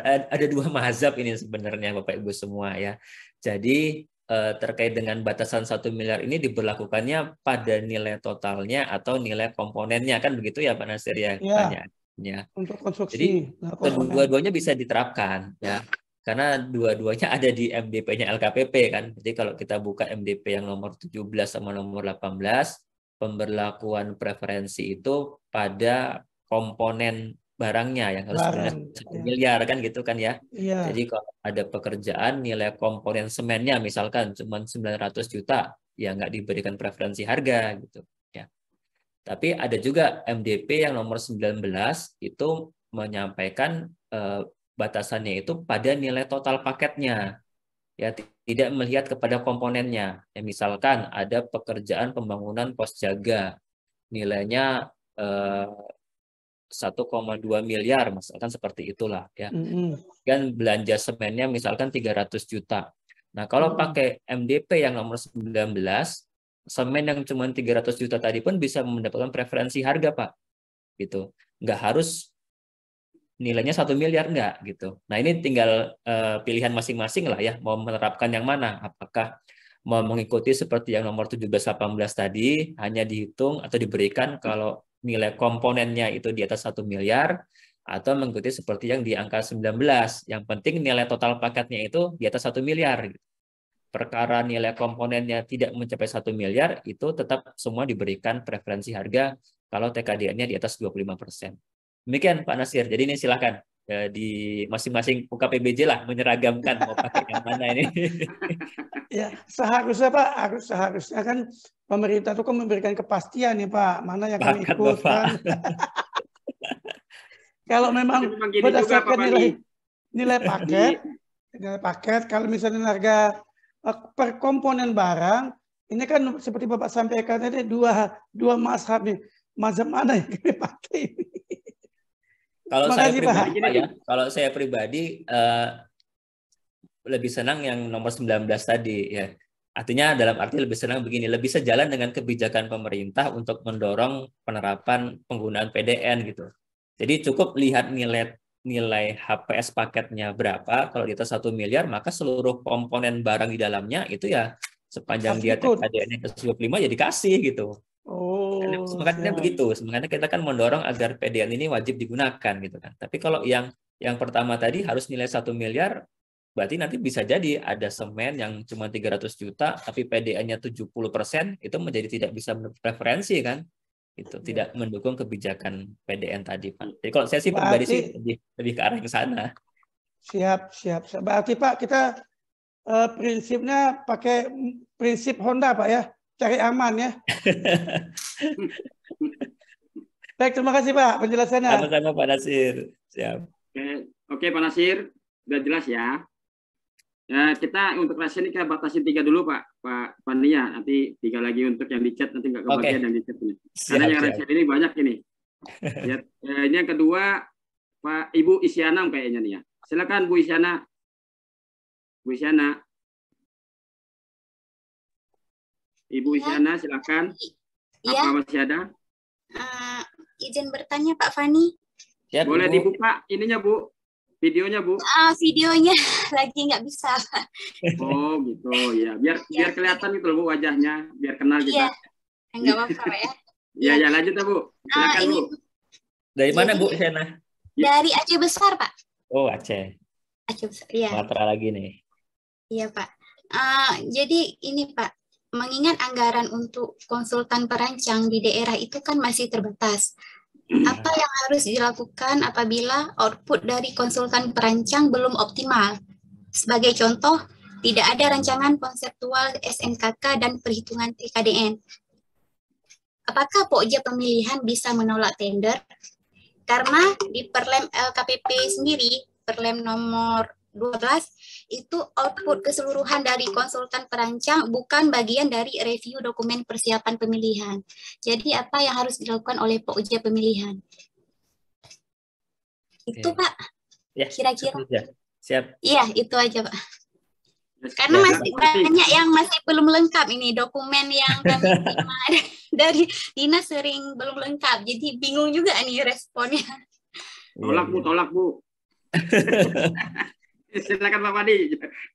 ada dua (laughs) mazhab ini sebenarnya Bapak Ibu semua ya. Jadi eh, terkait dengan batasan satu miliar ini diberlakukannya pada nilai totalnya atau nilai komponennya kan begitu ya Pak Nasir ya, ya pertanyaannya. Untuk konstruksi. Jadi kedua-duanya bisa diterapkan ya. Karena dua-duanya ada di MDP-nya LKPP kan. Jadi kalau kita buka MDP yang nomor 17 sama nomor 18, pemberlakuan preferensi itu pada komponen barangnya yang harus Barang, iya. miliar kan gitu kan ya. ya. Jadi kalau ada pekerjaan nilai komponen semennya misalkan cuma 900 juta ya nggak diberikan preferensi harga gitu ya. Tapi ada juga MDP yang nomor 19 itu menyampaikan eh, batasannya itu pada nilai total paketnya. Ya tidak melihat kepada komponennya. Ya, misalkan ada pekerjaan pembangunan pos jaga nilainya eh, 1,2 miliar misalkan seperti itulah ya. Mm -hmm. Kan belanja semennya misalkan 300 juta. Nah, kalau pakai MDP yang nomor 19, semen yang cuma 300 juta tadi pun bisa mendapatkan preferensi harga, Pak. Gitu. Nggak harus nilainya satu miliar nggak gitu. Nah, ini tinggal uh, pilihan masing-masing lah ya mau menerapkan yang mana. Apakah mau mengikuti seperti yang nomor 17 18 tadi hanya dihitung atau diberikan kalau nilai komponennya itu di atas satu miliar atau mengikuti seperti yang di angka 19. Yang penting nilai total paketnya itu di atas satu miliar. Perkara nilai komponennya tidak mencapai satu miliar, itu tetap semua diberikan preferensi harga kalau TKDN-nya di atas 25%. Demikian Pak Nasir. Jadi ini silakan ya, di masing-masing UKPBJ lah menyeragamkan mau pakai yang mana ini. (laughs) ya seharusnya Pak harus seharusnya kan pemerintah itu kan memberikan kepastian nih Pak mana yang akan ikut kan? (laughs) kalau memang berdasarkan juga, nilai nilai paket nilai paket kalau misalnya harga eh, per komponen barang ini kan seperti Bapak sampaikan ini dua dua mazhab nih. Mazhab mana yang kami pakai? Kalau Makasih, saya pribadi Pak. ya, kalau saya pribadi uh, lebih senang yang nomor 19 tadi ya. Artinya dalam arti lebih senang begini, lebih sejalan dengan kebijakan pemerintah untuk mendorong penerapan penggunaan PDN gitu. Jadi cukup lihat nilai nilai HPS paketnya berapa, kalau di atas satu miliar maka seluruh komponen barang di dalamnya itu ya sepanjang Kasih dia TKDN yang ke 25 ya dikasih gitu. Oh. Semangatnya begitu. Semangatnya kita kan mendorong agar PDN ini wajib digunakan gitu kan. Tapi kalau yang yang pertama tadi harus nilai satu miliar, berarti nanti bisa jadi ada semen yang cuma 300 juta tapi PDN-nya 70 persen itu menjadi tidak bisa preferensi kan itu iya. tidak mendukung kebijakan PDN tadi Pak. Jadi kalau saya sih pribadi sih lebih, lebih ke arah yang sana. Siap, siap, siap. Berarti Pak kita uh, prinsipnya pakai prinsip Honda Pak ya cari aman ya. Baik, terima kasih Pak penjelasannya. Sama-sama Pak Nasir. Siap. Oke, oke Pak Nasir, sudah jelas ya. Ya, kita untuk kelas ini kita batasi tiga dulu Pak Pak Pania nanti tiga lagi untuk yang dicat nanti nggak kebagian okay. yang dicat ini karena yang siap. ini banyak ini ya, eh, ini yang kedua Pak Ibu Isyana kayaknya nih ya silakan Bu Isyana Bu Isyana Ibu ya. Isyana ya. silakan. Apa ya. masih ada? Uh, izin bertanya Pak Fani. Ya, Boleh Bu. dibuka ininya Bu, videonya Bu. Ah, uh, videonya (laughs) lagi nggak bisa. oh gitu ya, biar ya. biar kelihatan gitu Bu wajahnya, biar kenal kita. Iya. Enggak apa-apa ya. Iya ya lanjut ya Bu. Eh, silakan uh, ini, Bu. Dari mana Bu Isyana? Dari Aceh Besar Pak. Oh Aceh. Aceh Besar, iya. Matra lagi nih. Iya Pak. Uh, jadi ini Pak, mengingat anggaran untuk konsultan perancang di daerah itu kan masih terbatas. Apa yang harus dilakukan apabila output dari konsultan perancang belum optimal? Sebagai contoh, tidak ada rancangan konseptual SNKK dan perhitungan TKDN. Apakah Pokja pemilihan bisa menolak tender? Karena di Perlem LKPP sendiri, Perlem nomor 12 itu output keseluruhan dari konsultan perancang bukan bagian dari review dokumen persiapan pemilihan. Jadi apa yang harus dilakukan oleh pengujian pemilihan? Itu Pak. Ya. Kira-kira. Ya. Siap. Iya, itu aja Pak. Karena ya, masih ya. banyak yang masih belum lengkap ini dokumen yang kami terima (laughs) dari Dina sering belum lengkap. Jadi bingung juga nih responnya. Tolak Bu, tolak Bu. (laughs) (laughs) Silakan Pak Padi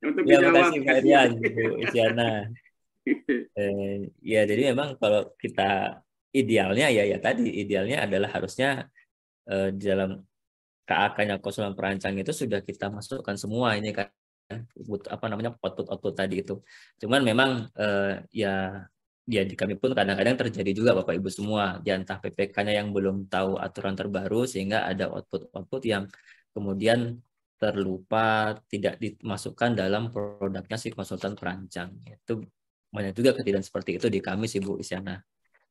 untuk ya, dijawab. Terima kasih Pak Bu Isyana. (laughs) eh, ya jadi memang kalau kita idealnya ya ya tadi idealnya adalah harusnya eh, di dalam KAK-nya konsumen perancang itu sudah kita masukkan semua ini kan apa namanya output-output tadi itu. Cuman memang eh, ya ya di kami pun kadang-kadang terjadi juga Bapak Ibu semua ya entah PPK-nya yang belum tahu aturan terbaru sehingga ada output-output yang kemudian terlupa, tidak dimasukkan dalam produknya si konsultan perancang. Itu banyak juga ketidakan seperti itu di kami sih Bu Isyana.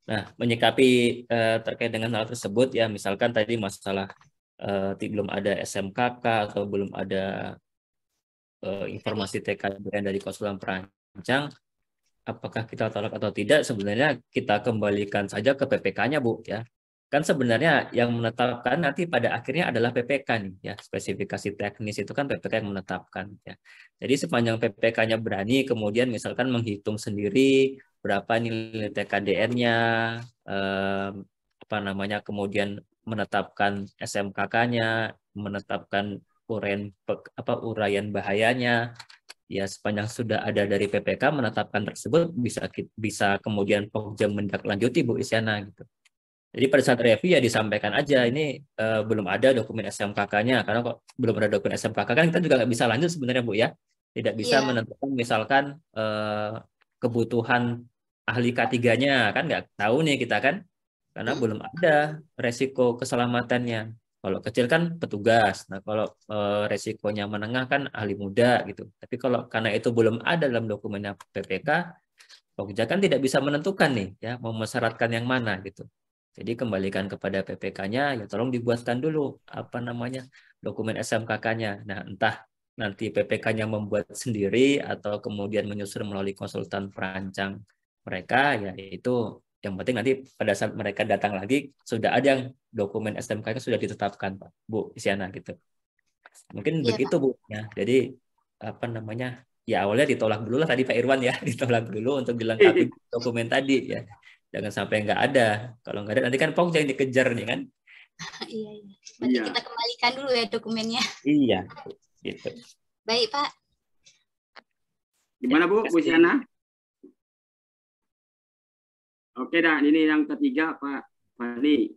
Nah, menyikapi eh, terkait dengan hal tersebut ya misalkan tadi masalah eh, belum ada SMKK atau belum ada eh, informasi TKBN dari konsultan perancang, apakah kita tolak atau tidak sebenarnya kita kembalikan saja ke PPK-nya Bu ya kan sebenarnya yang menetapkan nanti pada akhirnya adalah PPK nih ya spesifikasi teknis itu kan PPK yang menetapkan ya jadi sepanjang PPK-nya berani kemudian misalkan menghitung sendiri berapa nilai TKDN-nya eh, apa namanya kemudian menetapkan SMKK-nya menetapkan uraian apa uraian bahayanya ya sepanjang sudah ada dari PPK menetapkan tersebut bisa bisa kemudian Pokja lanjuti Bu Isyana gitu. Jadi pada saat review ya disampaikan aja ini uh, belum ada dokumen SMKK-nya karena kok belum ada dokumen SMKK kan kita juga nggak bisa lanjut sebenarnya Bu ya. Tidak bisa yeah. menentukan misalkan uh, kebutuhan ahli K3-nya kan nggak tahu nih kita kan karena hmm. belum ada resiko keselamatannya. Kalau kecil kan petugas, nah kalau uh, resikonya menengah kan ahli muda gitu. Tapi kalau karena itu belum ada dalam dokumennya PPK, Pokja kan tidak bisa menentukan nih ya mau mensyaratkan yang mana gitu. Jadi kembalikan kepada PPK-nya, ya tolong dibuatkan dulu apa namanya dokumen SMKK-nya. Nah, entah nanti PPK-nya membuat sendiri atau kemudian menyusun melalui konsultan perancang mereka, ya itu yang penting nanti pada saat mereka datang lagi sudah ada yang dokumen SMK-nya sudah ditetapkan, Pak, Bu Isyana gitu. Mungkin ya, begitu, Pak. Bu. Ya, jadi apa namanya? Ya awalnya ditolak dulu lah tadi Pak Irwan ya, (laughs) ditolak dulu untuk dilengkapi (laughs) dokumen tadi ya jangan sampai nggak ada kalau nggak ada nanti kan pokok yang dikejar nih kan (laughs) iya iya nanti iya. kita kembalikan dulu ya dokumennya iya gitu baik pak gimana bu Bu Siana oke dah ini yang ketiga pak Fani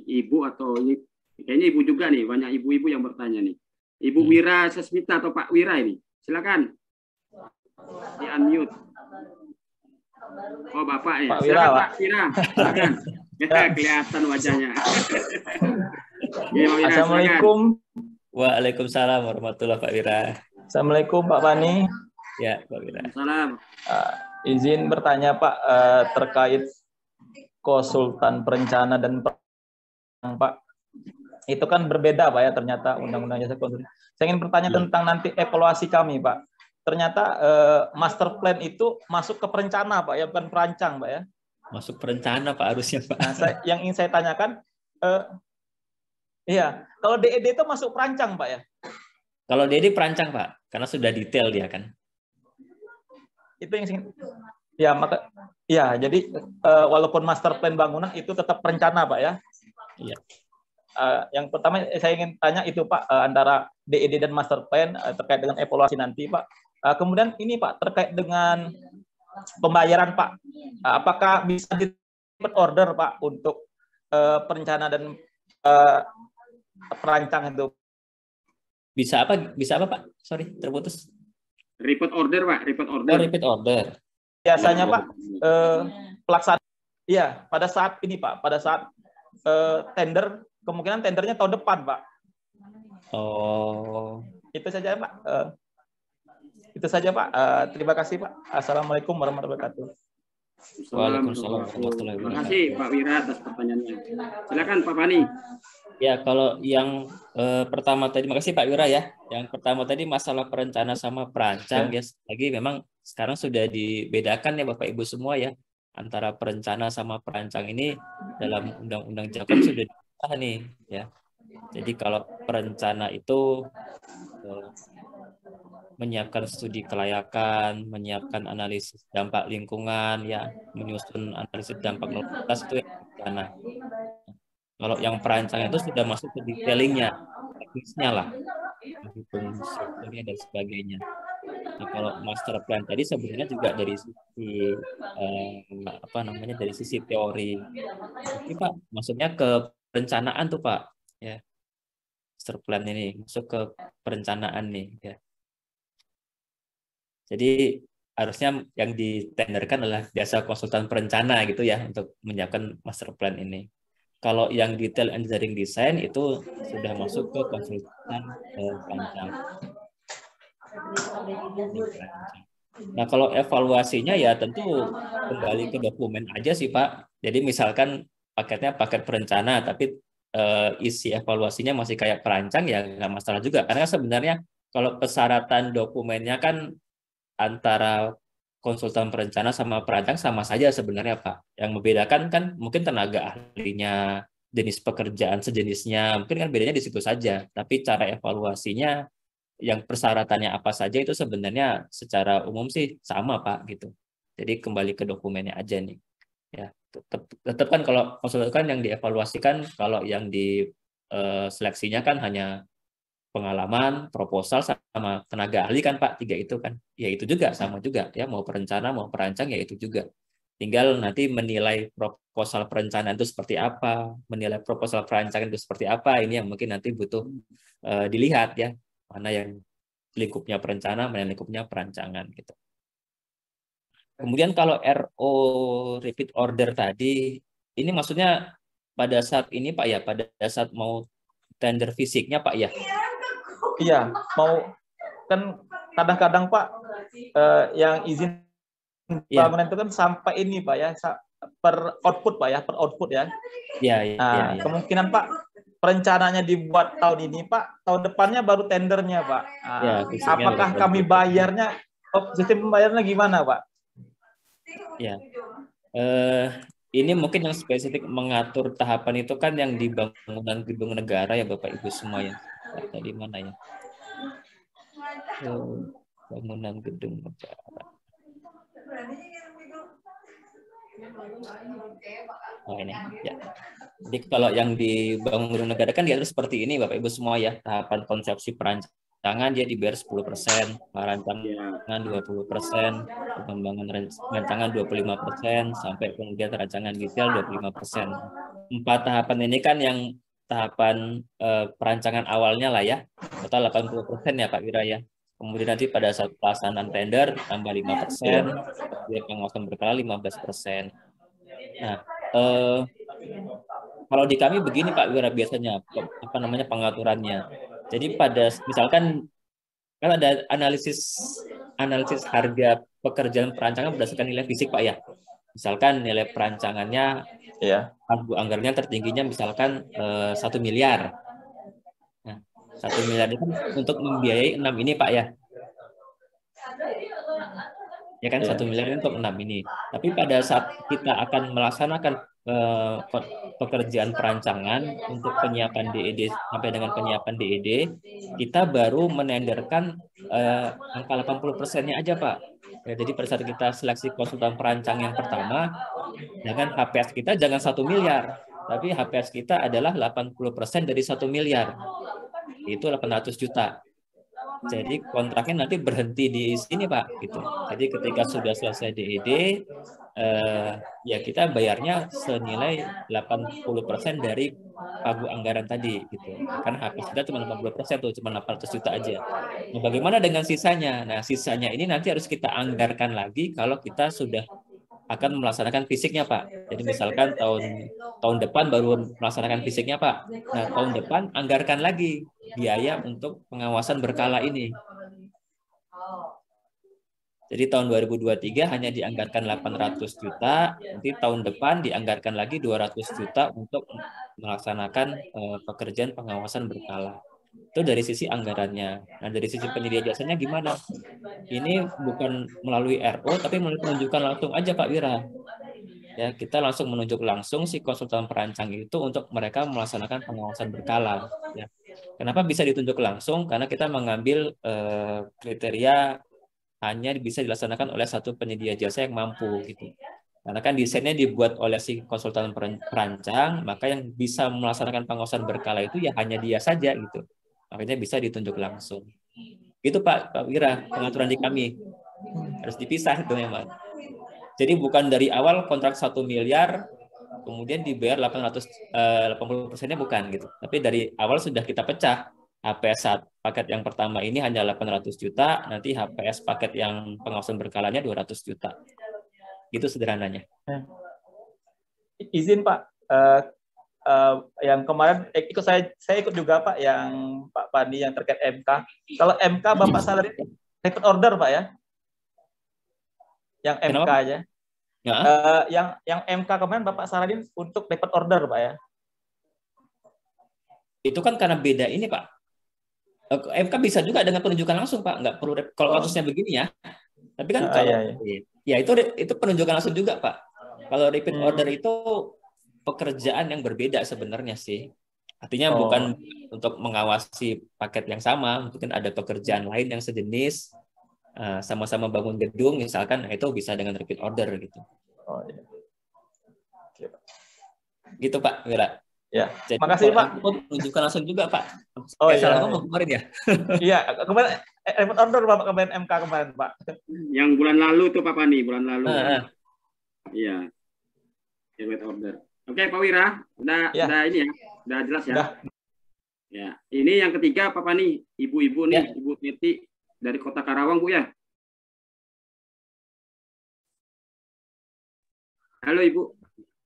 ibu atau kayaknya ibu juga nih banyak ibu-ibu yang bertanya nih Ibu hmm. Wira Sesmita atau Pak Wira ini silakan di unmute Oh bapak ya. Pak Wira, Pak. Pak Wira. (laughs) ya kelihatan wajahnya. Ya, Wira, Assalamualaikum. Silakan. Waalaikumsalam warahmatullahi Pak Wira. Assalamualaikum Pak Pani. Ya Pak Wira. Salam. Uh, ah, izin bertanya Pak uh, terkait konsultan perencana dan Pak itu kan berbeda Pak ya ternyata undang-undang jasa konsultan. Saya ingin bertanya ya. tentang nanti evaluasi kami Pak ternyata eh, master plan itu masuk ke perencana Pak, ya bukan perancang Pak ya. Masuk perencana Pak harusnya Pak. Nah, saya, yang ingin saya tanyakan eh, iya, kalau DED e itu masuk perancang Pak ya? Kalau DED e perancang Pak, karena sudah detail dia kan. Itu yang saya... Ya, maka ya, jadi eh, walaupun master plan bangunan itu tetap perencana Pak ya. Iya. Uh, yang pertama saya ingin tanya itu Pak uh, antara DED e dan master plan uh, terkait dengan evaluasi nanti Pak. Uh, kemudian ini Pak terkait dengan pembayaran Pak, uh, apakah bisa di order Pak untuk uh, eh, perencana dan uh, perancang itu? Bisa apa? Bisa apa Pak? Sorry terputus. Repeat order Pak, repeat oh, order. Oh, repeat order. Biasanya Pak uh, pelaksana, iya pada saat ini Pak, pada saat eh, tender kemungkinan tendernya tahun depan Pak. Oh. Itu saja Pak. Eh. Itu saja Pak. Uh, terima kasih Pak. Assalamualaikum warahmatullahi wabarakatuh. Waalaikumsalam wabarakatuh. Terima kasih Pak Wira atas pertanyaannya. Silakan Pak Fani. Ya, kalau yang uh, pertama tadi, makasih Pak Wira ya. Yang pertama tadi masalah perencana sama perancang ya. ya lagi memang sekarang sudah dibedakan ya Bapak Ibu semua ya antara perencana sama perancang ini dalam undang-undang Jakarta (clears throat) sudah dibedakan nih ya. Jadi kalau perencana itu eh, menyiapkan studi kelayakan, menyiapkan analisis dampak lingkungan, ya menyusun analisis dampak lokalitas itu yang Kalau yang perancang itu sudah masuk ke detailingnya, teknisnya lah, menghitung strukturnya dan sebagainya. Nah, kalau master plan tadi sebenarnya juga dari sisi eh, apa namanya dari sisi teori. Jadi Pak, maksudnya ke perencanaan tuh Pak, ya master plan ini masuk ke perencanaan nih, ya jadi harusnya yang ditenderkan adalah jasa konsultan perencana gitu ya untuk menyiapkan master plan ini. Kalau yang detail engineering design itu sudah masuk ke konsultan perencana. Nah kalau evaluasinya ya tentu kembali ke dokumen aja sih Pak. Jadi misalkan paketnya paket perencana tapi uh, isi evaluasinya masih kayak perancang ya nggak masalah juga karena sebenarnya kalau persyaratan dokumennya kan antara konsultan perencana sama perancang sama saja sebenarnya Pak. Yang membedakan kan mungkin tenaga ahlinya, jenis pekerjaan sejenisnya, mungkin kan bedanya di situ saja. Tapi cara evaluasinya yang persyaratannya apa saja itu sebenarnya secara umum sih sama Pak gitu. Jadi kembali ke dokumennya aja nih. Ya, tetap, tetap kan kalau konsultan kan yang dievaluasikan kalau yang di uh, seleksinya kan hanya pengalaman, proposal sama tenaga ahli kan Pak, tiga itu kan. Ya itu juga sama juga ya mau perencana mau perancang ya itu juga. Tinggal nanti menilai proposal perencanaan itu seperti apa, menilai proposal perancangan itu seperti apa, ini yang mungkin nanti butuh uh, dilihat ya, mana yang lingkupnya perencana, mana yang lingkupnya perancangan gitu. Kemudian kalau RO repeat order tadi, ini maksudnya pada saat ini Pak ya, pada saat mau tender fisiknya Pak ya. Iya iya mau kan kadang-kadang pak eh, yang izin iya. bangunan itu kan sampai ini pak ya per output pak ya per output ya. Iya. Ya, nah, ya, ya. Kemungkinan pak perencananya dibuat tahun ini pak, tahun depannya baru tendernya pak. Nah, ya, apakah kami bayarnya oh, sistem pembayarannya gimana pak? Iya, Eh, ini mungkin yang spesifik mengatur tahapan itu kan yang di bangunan gedung negara ya bapak ibu semua ya. Ada di mana ya? Oh, bangunan gedung negara. Oh ini ya. Jadi kalau yang di bangunan negara kan dia harus seperti ini Bapak Ibu semua ya tahapan konsepsi perancangan dia dibayar 10 persen, rancangan 20 persen, pengembangan rancangan 25 persen, sampai kemudian rancangan detail 25 persen. Empat tahapan ini kan yang tahapan eh, perancangan awalnya lah ya, total 80% persen ya Pak Wira ya. Kemudian nanti pada saat pelaksanaan tender tambah 5 persen, biaya pengawasan berkala 15 persen. Nah, eh, kalau di kami begini Pak Wira biasanya apa namanya pengaturannya. Jadi pada misalkan kan ada analisis analisis harga pekerjaan perancangan berdasarkan nilai fisik Pak ya misalkan nilai perancangannya ya anggarnya tertingginya misalkan eh, satu eh, miliar nah, satu nah, miliar itu untuk membiayai enam ini pak ya ya kan iya. satu yeah. miliar ini untuk enam ini tapi pada saat kita akan melaksanakan eh, pekerjaan perancangan untuk penyiapan DED e sampai dengan penyiapan DED e kita baru menenderkan eh, angka 80 persennya aja pak Ya, jadi pada saat kita seleksi konsultan perancang yang pertama, jangan HPS kita jangan satu miliar, tapi HPS kita adalah 80% dari satu miliar, itu 800 juta. Jadi kontraknya nanti berhenti di sini Pak, gitu. Jadi ketika sudah selesai DED, e eh, ya kita bayarnya senilai 80% dari pagu anggaran tadi gitu. Karena habis kita cuma 80% persen tuh, cuma 800 juta aja. Nah, bagaimana dengan sisanya? Nah, sisanya ini nanti harus kita anggarkan lagi kalau kita sudah akan melaksanakan fisiknya Pak. Jadi misalkan tahun tahun depan baru melaksanakan fisiknya Pak. Nah tahun depan anggarkan lagi biaya untuk pengawasan berkala ini. Oh. Jadi tahun 2023 hanya dianggarkan 800 juta, nanti tahun depan dianggarkan lagi 200 juta untuk melaksanakan uh, pekerjaan pengawasan berkala. Itu dari sisi anggarannya. Nah, dari sisi penyedia jasanya gimana? Ini bukan melalui RO tapi menunjukkan langsung aja Pak Wira. Ya, kita langsung menunjuk langsung si konsultan perancang itu untuk mereka melaksanakan pengawasan berkala, ya. Kenapa bisa ditunjuk langsung? Karena kita mengambil eh, kriteria hanya bisa dilaksanakan oleh satu penyedia jasa yang mampu gitu. Karena kan desainnya dibuat oleh si konsultan perancang, maka yang bisa melaksanakan pengawasan berkala itu ya hanya dia saja gitu. Makanya bisa ditunjuk langsung. Itu Pak, Pak Wira, pengaturan di kami. Harus dipisah itu memang. Jadi bukan dari awal kontrak satu miliar, kemudian dibayar 880 80 eh, persennya bukan gitu. Tapi dari awal sudah kita pecah. APS 1, paket yang pertama ini hanya 800 juta, nanti HPS paket yang pengawasan berkalanya 200 juta. Gitu sederhananya. Eh, izin Pak, uh, uh, yang kemarin ikut saya saya ikut juga Pak yang Pak Pandi yang terkait MK. Kalau MK Bapak salary record order Pak ya? Yang MK aja. Ya. Uh, yang yang MK kemarin Bapak Saradin untuk dapat order Pak ya? Itu kan karena beda ini Pak MK eh, bisa juga dengan penunjukan langsung Pak, nggak perlu kalau kasusnya begini ya. Tapi kan ah, kalau ya, ya. ya itu itu penunjukan langsung juga Pak. Kalau repeat hmm. order itu pekerjaan yang berbeda sebenarnya sih. Artinya oh. bukan untuk mengawasi paket yang sama, mungkin ada pekerjaan lain yang sejenis eh, sama-sama bangun gedung misalkan nah, itu bisa dengan repeat order gitu. Oh iya. Gitu Pak, Mira. Ya, terima makasih Pak. Tunjukkan langsung juga Pak. Oh eh, iya. Salah ngomong kemarin ya. (laughs) iya, kemarin eh, remote order bapak kemarin MK kemarin Pak. Yang bulan lalu tuh Pak Pani, bulan lalu. Ah, ah. Iya. Remote order. Oke Pak Wira, udah ya. udah ini ya, udah jelas ya. Udah. Ya, ini yang ketiga Pak Pani, ibu-ibu nih, ya. Ibu Niti dari Kota Karawang Bu ya. Halo Ibu.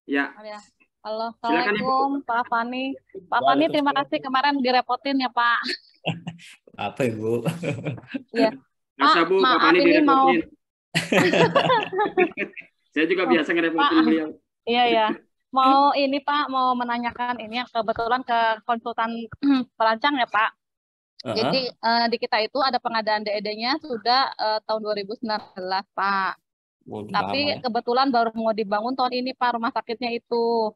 Ya. ya. Halo, Assalamualaikum Pak Fani. Pak Fani, terima kasih kemarin direpotin ya Pak. (laughs) Apa Ibu? Iya. Pak, (laughs) ah, Bu, Pak Fani direpotin. Mau... (laughs) Saya juga biasa ngerepotin ah, ah. beliau. Iya, iya. Mau ini Pak, mau menanyakan ini yang kebetulan ke konsultan (clears throat) perancang ya Pak. Uh-huh. Jadi uh, di kita itu ada pengadaan DED-nya sudah uh, tahun 2019 Pak. sembilan Tapi lama, ya? kebetulan baru mau dibangun tahun ini Pak rumah sakitnya itu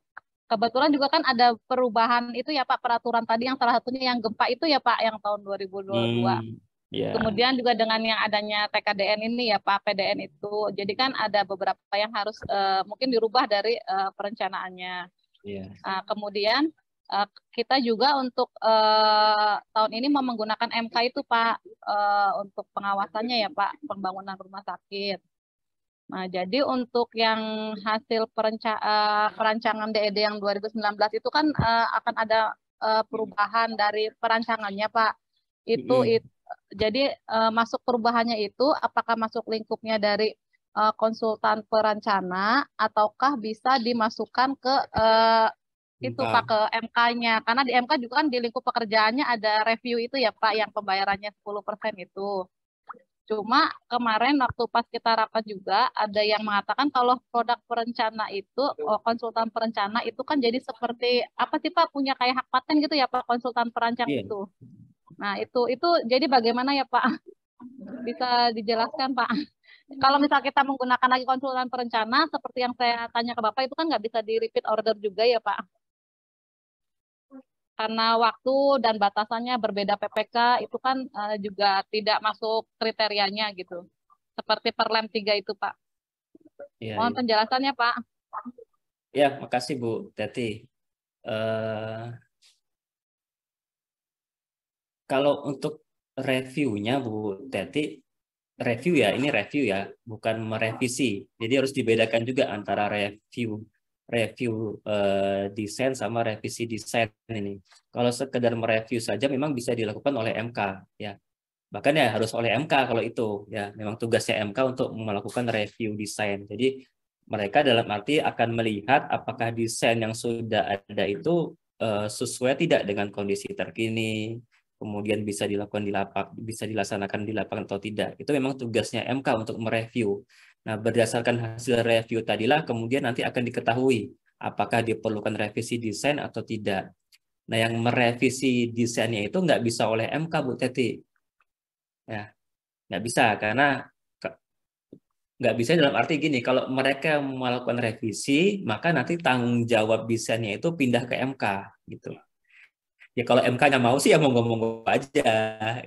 kebetulan juga kan ada perubahan itu ya Pak peraturan tadi yang salah satunya yang gempa itu ya Pak yang tahun 2022. Hmm, yeah. Kemudian juga dengan yang adanya TKDN ini ya Pak PDN itu. Jadi kan ada beberapa yang harus uh, mungkin dirubah dari uh, perencanaannya. Yeah. Iya. Uh, kemudian uh, kita juga untuk uh, tahun ini mau menggunakan MK itu Pak uh, untuk pengawasannya ya Pak pembangunan rumah sakit. Nah, jadi untuk yang hasil perenca uh, perancangan DED e yang 2019 itu kan uh, akan ada uh, perubahan dari perancangannya, Pak. Itu mm -hmm. it, jadi uh, masuk perubahannya itu apakah masuk lingkupnya dari uh, konsultan perencana ataukah bisa dimasukkan ke uh, itu Pak ke MK-nya karena di MK juga kan di lingkup pekerjaannya ada review itu ya Pak yang pembayarannya 10% itu. Cuma kemarin waktu pas kita rapat juga ada yang mengatakan kalau produk perencana itu oh, konsultan perencana itu kan jadi seperti apa sih Pak punya kayak hak paten gitu ya Pak konsultan perancang yeah. itu. Nah, itu itu jadi bagaimana ya Pak? (laughs) Bisa dijelaskan Pak? Kalau misal kita menggunakan lagi konsultan perencana seperti yang saya tanya ke Bapak itu kan nggak bisa di repeat order juga ya Pak? karena waktu dan batasannya berbeda PPK itu kan uh, juga tidak masuk kriterianya gitu. Seperti Perlem 3 itu, Pak. Ya, Mohon ya. penjelasannya, Pak. Ya, makasih Bu Teti. Uh, kalau untuk reviewnya Bu Teti, review ya, ini review ya, bukan merevisi. Jadi harus dibedakan juga antara review review uh, desain sama revisi desain ini. Kalau sekedar mereview saja memang bisa dilakukan oleh MK ya. Bahkan ya harus oleh MK kalau itu ya. Memang tugasnya MK untuk melakukan review desain. Jadi mereka dalam arti akan melihat apakah desain yang sudah ada itu uh, sesuai tidak dengan kondisi terkini, kemudian bisa dilakukan di lapak, bisa dilaksanakan di lapangan atau tidak. Itu memang tugasnya MK untuk mereview. Nah, berdasarkan hasil review tadilah kemudian nanti akan diketahui apakah diperlukan revisi desain atau tidak. Nah, yang merevisi desainnya itu nggak bisa oleh MK, Bu Teti. Ya, nggak bisa, karena nggak bisa dalam arti gini, kalau mereka melakukan revisi, maka nanti tanggung jawab desainnya itu pindah ke MK. gitu. Ya, kalau MK nya mau sih ya mau ngomong aja.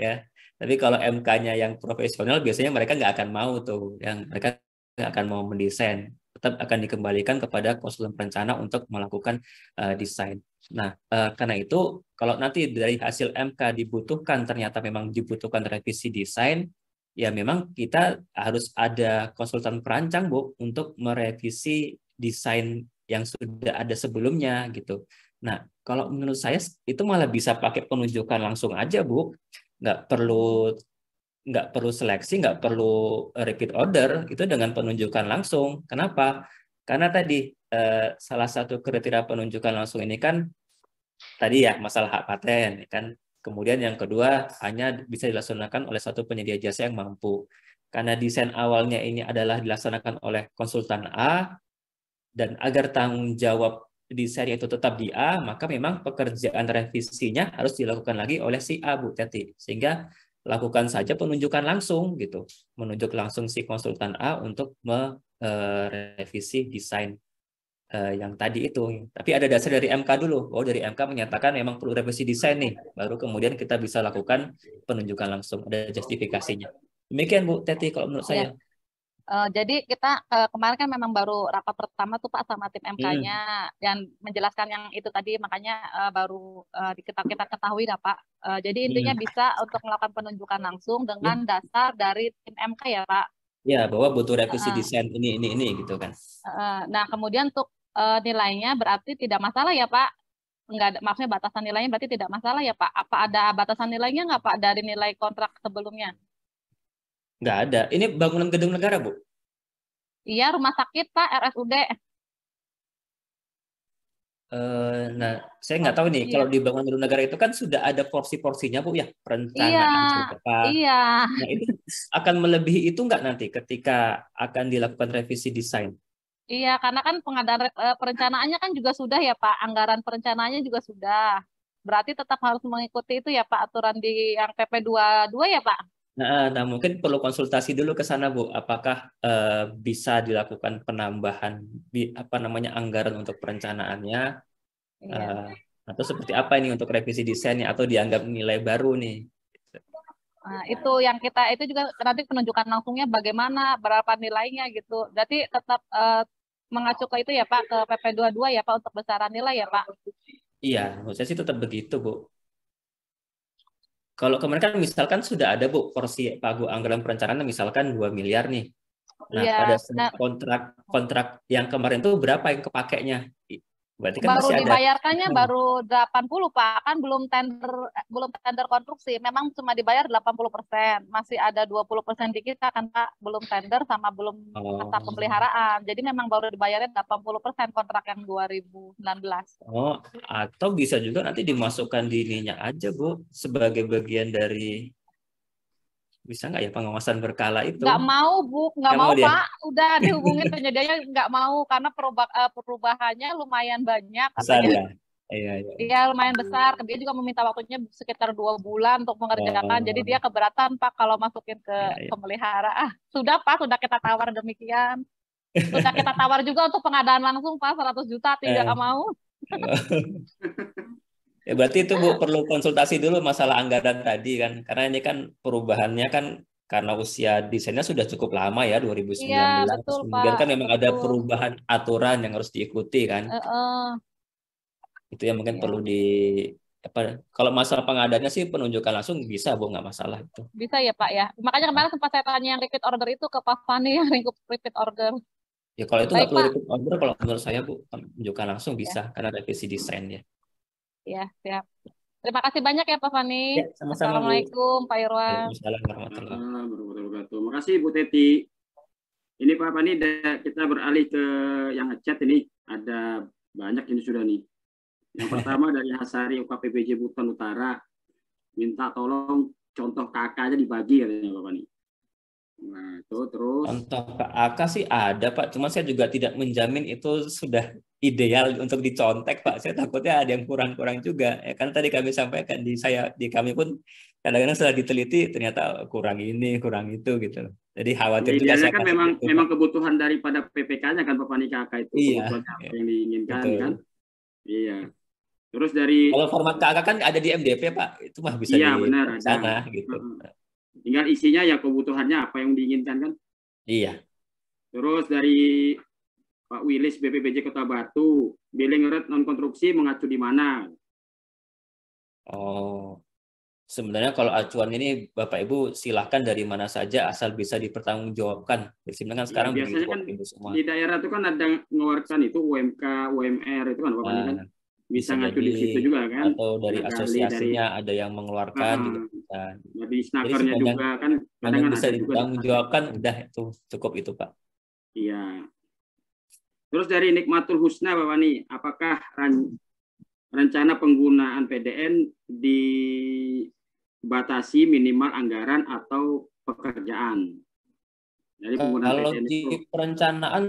ya tapi kalau MK-nya yang profesional biasanya mereka nggak akan mau tuh, yang mereka nggak akan mau mendesain, tetap akan dikembalikan kepada konsultan perencana untuk melakukan uh, desain. Nah, uh, karena itu kalau nanti dari hasil MK dibutuhkan ternyata memang dibutuhkan revisi desain, ya memang kita harus ada konsultan perancang bu untuk merevisi desain yang sudah ada sebelumnya gitu. Nah, kalau menurut saya itu malah bisa pakai penunjukan langsung aja, Bu nggak perlu nggak perlu seleksi, nggak perlu repeat order itu dengan penunjukan langsung. Kenapa? Karena tadi eh, salah satu kriteria penunjukan langsung ini kan tadi ya masalah hak paten ya kan. Kemudian yang kedua hanya bisa dilaksanakan oleh satu penyedia jasa yang mampu. Karena desain awalnya ini adalah dilaksanakan oleh konsultan A dan agar tanggung jawab di seri itu tetap di A, maka memang pekerjaan revisinya harus dilakukan lagi oleh si A, Bu Teti. Sehingga lakukan saja penunjukan langsung gitu, menunjuk langsung si konsultan A untuk merevisi e, desain e, yang tadi itu. Tapi ada dasar dari MK dulu. Oh, dari MK menyatakan memang perlu revisi desain nih, baru kemudian kita bisa lakukan penunjukan langsung. Ada justifikasinya. Demikian Bu Teti kalau menurut ya. saya. Uh, jadi kita uh, kemarin kan memang baru rapat pertama tuh Pak sama tim MK-nya hmm. dan menjelaskan yang itu tadi makanya uh, baru uh, kita kita ketahui dah Pak. Uh, jadi hmm. intinya hmm. bisa untuk melakukan penunjukan langsung dengan hmm. dasar dari tim MK ya Pak. Ya bahwa butuh revisi uh, desain ini ini ini gitu kan. Uh, nah kemudian untuk uh, nilainya berarti tidak masalah ya Pak Enggak, ada, maksudnya batasan nilainya berarti tidak masalah ya Pak. Apa ada batasan nilainya nggak Pak dari nilai kontrak sebelumnya? Nggak ada. Ini bangunan gedung negara, Bu? Iya, rumah sakit, Pak, RSUD. Uh, eh, nah, saya nggak tahu nih, iya. kalau di bangunan gedung negara itu kan sudah ada porsi-porsinya, Bu, ya? Perencanaan, iya, apa. Iya. Nah, itu akan melebihi itu nggak nanti ketika akan dilakukan revisi desain? Iya, karena kan pengadaan eh, perencanaannya kan juga sudah ya Pak, anggaran perencanaannya juga sudah. Berarti tetap harus mengikuti itu ya Pak aturan di yang PP 22 ya Pak? Nah, nah mungkin perlu konsultasi dulu ke sana Bu, apakah uh, bisa dilakukan penambahan di apa namanya anggaran untuk perencanaannya iya. uh, atau seperti apa ini untuk revisi desainnya atau dianggap nilai baru nih? Nah, itu yang kita itu juga nanti penunjukan langsungnya bagaimana berapa nilainya gitu. Jadi tetap uh, mengacu ke itu ya Pak ke PP 22 ya Pak untuk besaran nilai ya Pak. Iya, saya sih tetap begitu Bu. Kalau kemarin kan misalkan sudah ada Bu porsi pagu anggaran perencanaan misalkan 2 miliar nih. Nah, ya, pada nah. kontrak kontrak yang kemarin itu berapa yang kepakainya? Berarti kan baru masih dibayarkannya hmm. baru 80 Pak, kan belum tender belum tender konstruksi. Memang cuma dibayar 80%. Masih ada 20% di kita kan Pak, belum tender sama belum oh. masa pemeliharaan. Jadi memang baru dibayarnya 80% kontrak yang 2019. Oh, atau bisa juga nanti dimasukkan dirinya aja, Bu, sebagai bagian dari bisa nggak ya pengawasan berkala itu? Nggak mau bu, nggak, mau, mau pak. Udah dihubungin (laughs) penyedianya nggak mau karena perubah, eh, perubahannya lumayan banyak. Besar ya. Iya, iya. Dia lumayan besar. kemudian juga meminta waktunya sekitar dua bulan untuk mengerjakan. Oh. Jadi dia keberatan pak kalau masukin ke iya, iya. pemelihara. Ah, sudah pak, sudah kita tawar demikian. Sudah kita tawar juga untuk pengadaan langsung pak 100 juta tidak eh. mau. Oh. (laughs) Ya berarti itu Bu perlu konsultasi dulu masalah anggaran tadi kan karena ini kan perubahannya kan karena usia desainnya sudah cukup lama ya 2019. Iya, betul, Kemudian Pak. kan memang ada perubahan aturan yang harus diikuti kan. Uh -uh. Itu yang mungkin ya. perlu di apa kalau masalah pengadaannya sih penunjukan langsung bisa Bu nggak masalah itu. Bisa ya Pak ya. Makanya kemarin nah. sempat saya tanya yang repeat order itu ke Pak Fani yang repeat order. Ya kalau itu nggak perlu repeat order kalau menurut saya Bu penunjukan langsung bisa ya. karena revisi desain ya. Ya, siap. Terima kasih banyak ya Pak Fani. Ya, Assalamualaikum Pak Irwan. Terima warahmatullahi wabarakatuh. kasih Bu Teti. Ini Pak Fani kita beralih ke yang chat ini ada banyak ini sudah nih. Yang (laughs) pertama dari Hasari UKPBJ Buton Utara minta tolong contoh kakaknya dibagi katanya Pak Fani. Nah, itu terus. Contoh ke AK sih ada Pak, cuma saya juga tidak menjamin itu sudah ideal untuk dicontek Pak. Saya takutnya ada yang kurang-kurang juga. Ya kan tadi kami sampaikan di saya di kami pun kadang-kadang setelah diteliti ternyata kurang ini, kurang itu gitu. Jadi khawatir juga saya kan memang itu. memang kebutuhan daripada PPK-nya kan Bapak Nika AK itu iya, apa iya. yang diinginkan Betul. kan. Iya. Terus dari kalau format KAK kan ada di MDP Pak, itu mah bisa iya, di benar, sana ada. gitu. Uh Tinggal isinya ya kebutuhannya apa yang diinginkan kan? Iya. Terus dari Pak Wilis BPBJ Kota Batu, billing rate non konstruksi mengacu di mana? Oh. Sebenarnya kalau acuan ini Bapak Ibu silahkan dari mana saja asal bisa dipertanggungjawabkan. Sebenarnya kan ya, sekarang ya, biasanya kan semua. di daerah itu kan ada mengeluarkan itu UMK, UMR itu kan Bapak kan? nah, kan bisa ngacu di situ juga kan. Atau dari asosiasinya dari, ada yang mengeluarkan uh, juga Iya. jadi snakernya juga kan kadang kan bisa kan udah itu cukup itu Pak. Iya. Terus dari Nikmatul Husna Bapak nih, apakah ran, rencana penggunaan PDN dibatasi minimal anggaran atau pekerjaan? Jadi penggunaan Kalau PDN di itu... perencanaan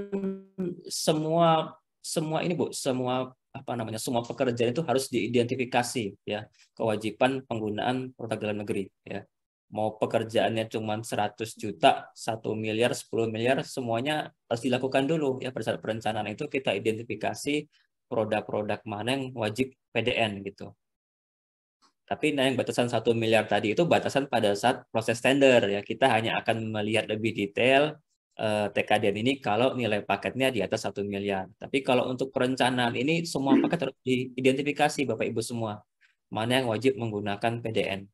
semua semua ini Bu, semua apa namanya semua pekerjaan itu harus diidentifikasi ya kewajiban penggunaan produk dalam negeri ya mau pekerjaannya cuma 100 juta, 1 miliar, 10 miliar, semuanya harus dilakukan dulu ya pada saat perencanaan itu kita identifikasi produk-produk mana yang wajib PDN gitu. Tapi nah yang batasan 1 miliar tadi itu batasan pada saat proses tender ya. Kita hanya akan melihat lebih detail Eh, TKDN ini kalau nilai paketnya di atas satu miliar. Tapi kalau untuk perencanaan ini semua paket harus diidentifikasi Bapak Ibu semua mana yang wajib menggunakan PDN.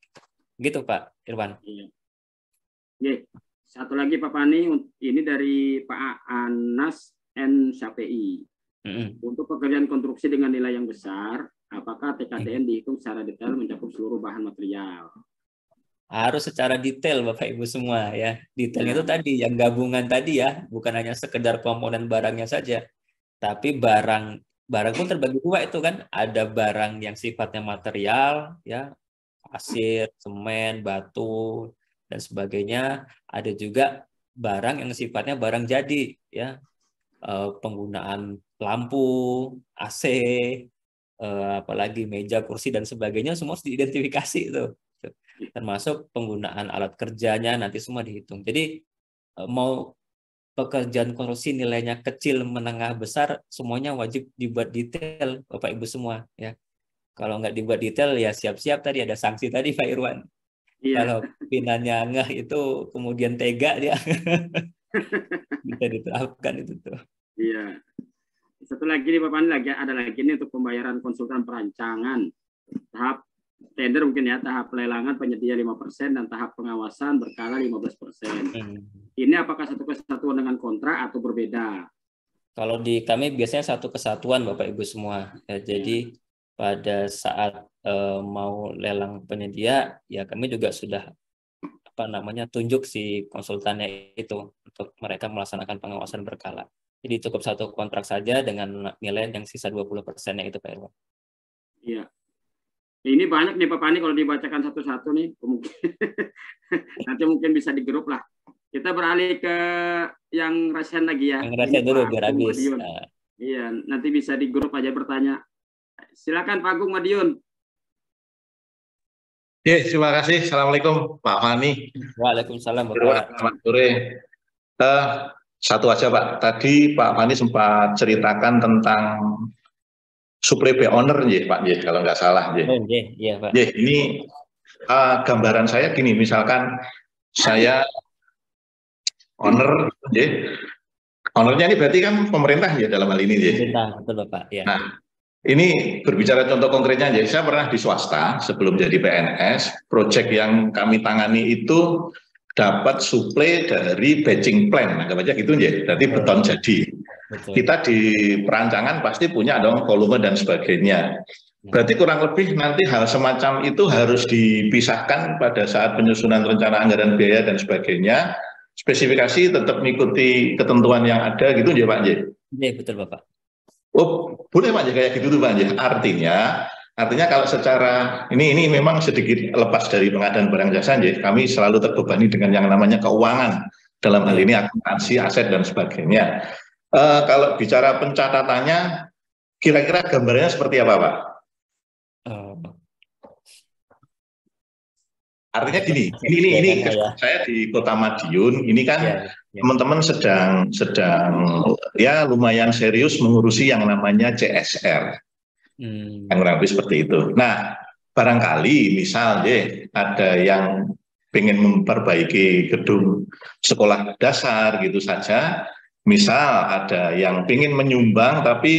Gitu Pak Irwan. Iya. Satu lagi Pak Pani ini dari Pak Anas N Syafi'i. Mm -hmm. Untuk pekerjaan konstruksi dengan nilai yang besar, apakah TKDN dihitung secara detail mencakup seluruh bahan material? harus secara detail Bapak Ibu semua ya. Detailnya itu ya. tadi yang gabungan tadi ya, bukan hanya sekedar komponen barangnya saja. Tapi barang barang pun terbagi dua itu kan, ada barang yang sifatnya material ya, pasir, semen, batu dan sebagainya, ada juga barang yang sifatnya barang jadi ya. E, penggunaan lampu, AC, e, eh, apalagi meja, kursi dan sebagainya semua harus diidentifikasi itu termasuk penggunaan alat kerjanya nanti semua dihitung. Jadi e, mau pekerjaan konstruksi nilainya kecil, menengah, besar, semuanya wajib dibuat detail, Bapak Ibu semua ya. Kalau nggak dibuat detail ya siap-siap tadi ada sanksi tadi Pak Irwan. Iya. Kalau pinanya ngeh itu kemudian tega dia (laughs) bisa diterapkan itu tuh. Iya. Satu lagi nih Bapak ini lagi ada lagi nih untuk pembayaran konsultan perancangan tahap tender mungkin ya tahap pelelangan penyedia 5% dan tahap pengawasan berkala 15%. Hmm. Ini apakah satu kesatuan dengan kontrak atau berbeda? Kalau di kami biasanya satu kesatuan Bapak Ibu semua. Ya, iya. jadi pada saat e, mau lelang penyedia ya kami juga sudah apa namanya tunjuk si konsultannya itu untuk mereka melaksanakan pengawasan berkala. Jadi cukup satu kontrak saja dengan nilai yang sisa 20 persennya itu Pak Irwan. Iya. Ini banyak nih Pak Pani kalau dibacakan satu-satu nih, mungkin (laughs) nanti mungkin bisa di grup lah. Kita beralih ke yang rasian lagi ya. Yang rasian dulu biar habis. Ah. Iya, nanti bisa di grup aja bertanya. Silakan Pak Agung Madiun. Ya, terima kasih. Assalamualaikum Pak Fani. Waalaikumsalam. Selamat sore. Uh, satu aja Pak, tadi Pak Fani sempat ceritakan tentang Supreme owner ya Pak ya kalau nggak salah Oh, ya, ya Pak. Ya, ini uh, gambaran saya gini misalkan saya owner ya. Ownernya ini berarti kan pemerintah ya dalam hal ini ya. Pemerintah, betul Pak, ya. Nah, ini berbicara contoh konkretnya jadi saya pernah di swasta sebelum jadi PNS, proyek yang kami tangani itu dapat suplai dari batching Plan, anggap aja gitu ya, Berarti beton oh. jadi. Betul. Kita di perancangan pasti punya dong volume dan sebagainya. Hmm. Berarti kurang lebih nanti hal semacam itu harus dipisahkan pada saat penyusunan rencana anggaran biaya dan sebagainya. Spesifikasi tetap mengikuti ketentuan yang ada gitu ya Pak J? Iya betul Bapak. Oh, boleh Pak J kayak gitu tuh Pak J. Artinya Artinya kalau secara ini ini memang sedikit lepas dari pengadaan barang jasa, J. kami selalu terbebani dengan yang namanya keuangan dalam hal ini akuntansi, aset dan sebagainya. Uh, kalau bicara pencatatannya, kira-kira gambarnya seperti apa, Pak? Uh, Artinya gini, ini ini, ini ya. saya di Kota Madiun, ini kan teman-teman ya, ya. sedang sedang ya lumayan serius mengurusi yang namanya CSR. Hmm. Yang kurang lebih seperti itu. Nah, barangkali misal deh ya, ada yang ingin memperbaiki gedung sekolah dasar gitu saja, Misal ada yang ingin menyumbang tapi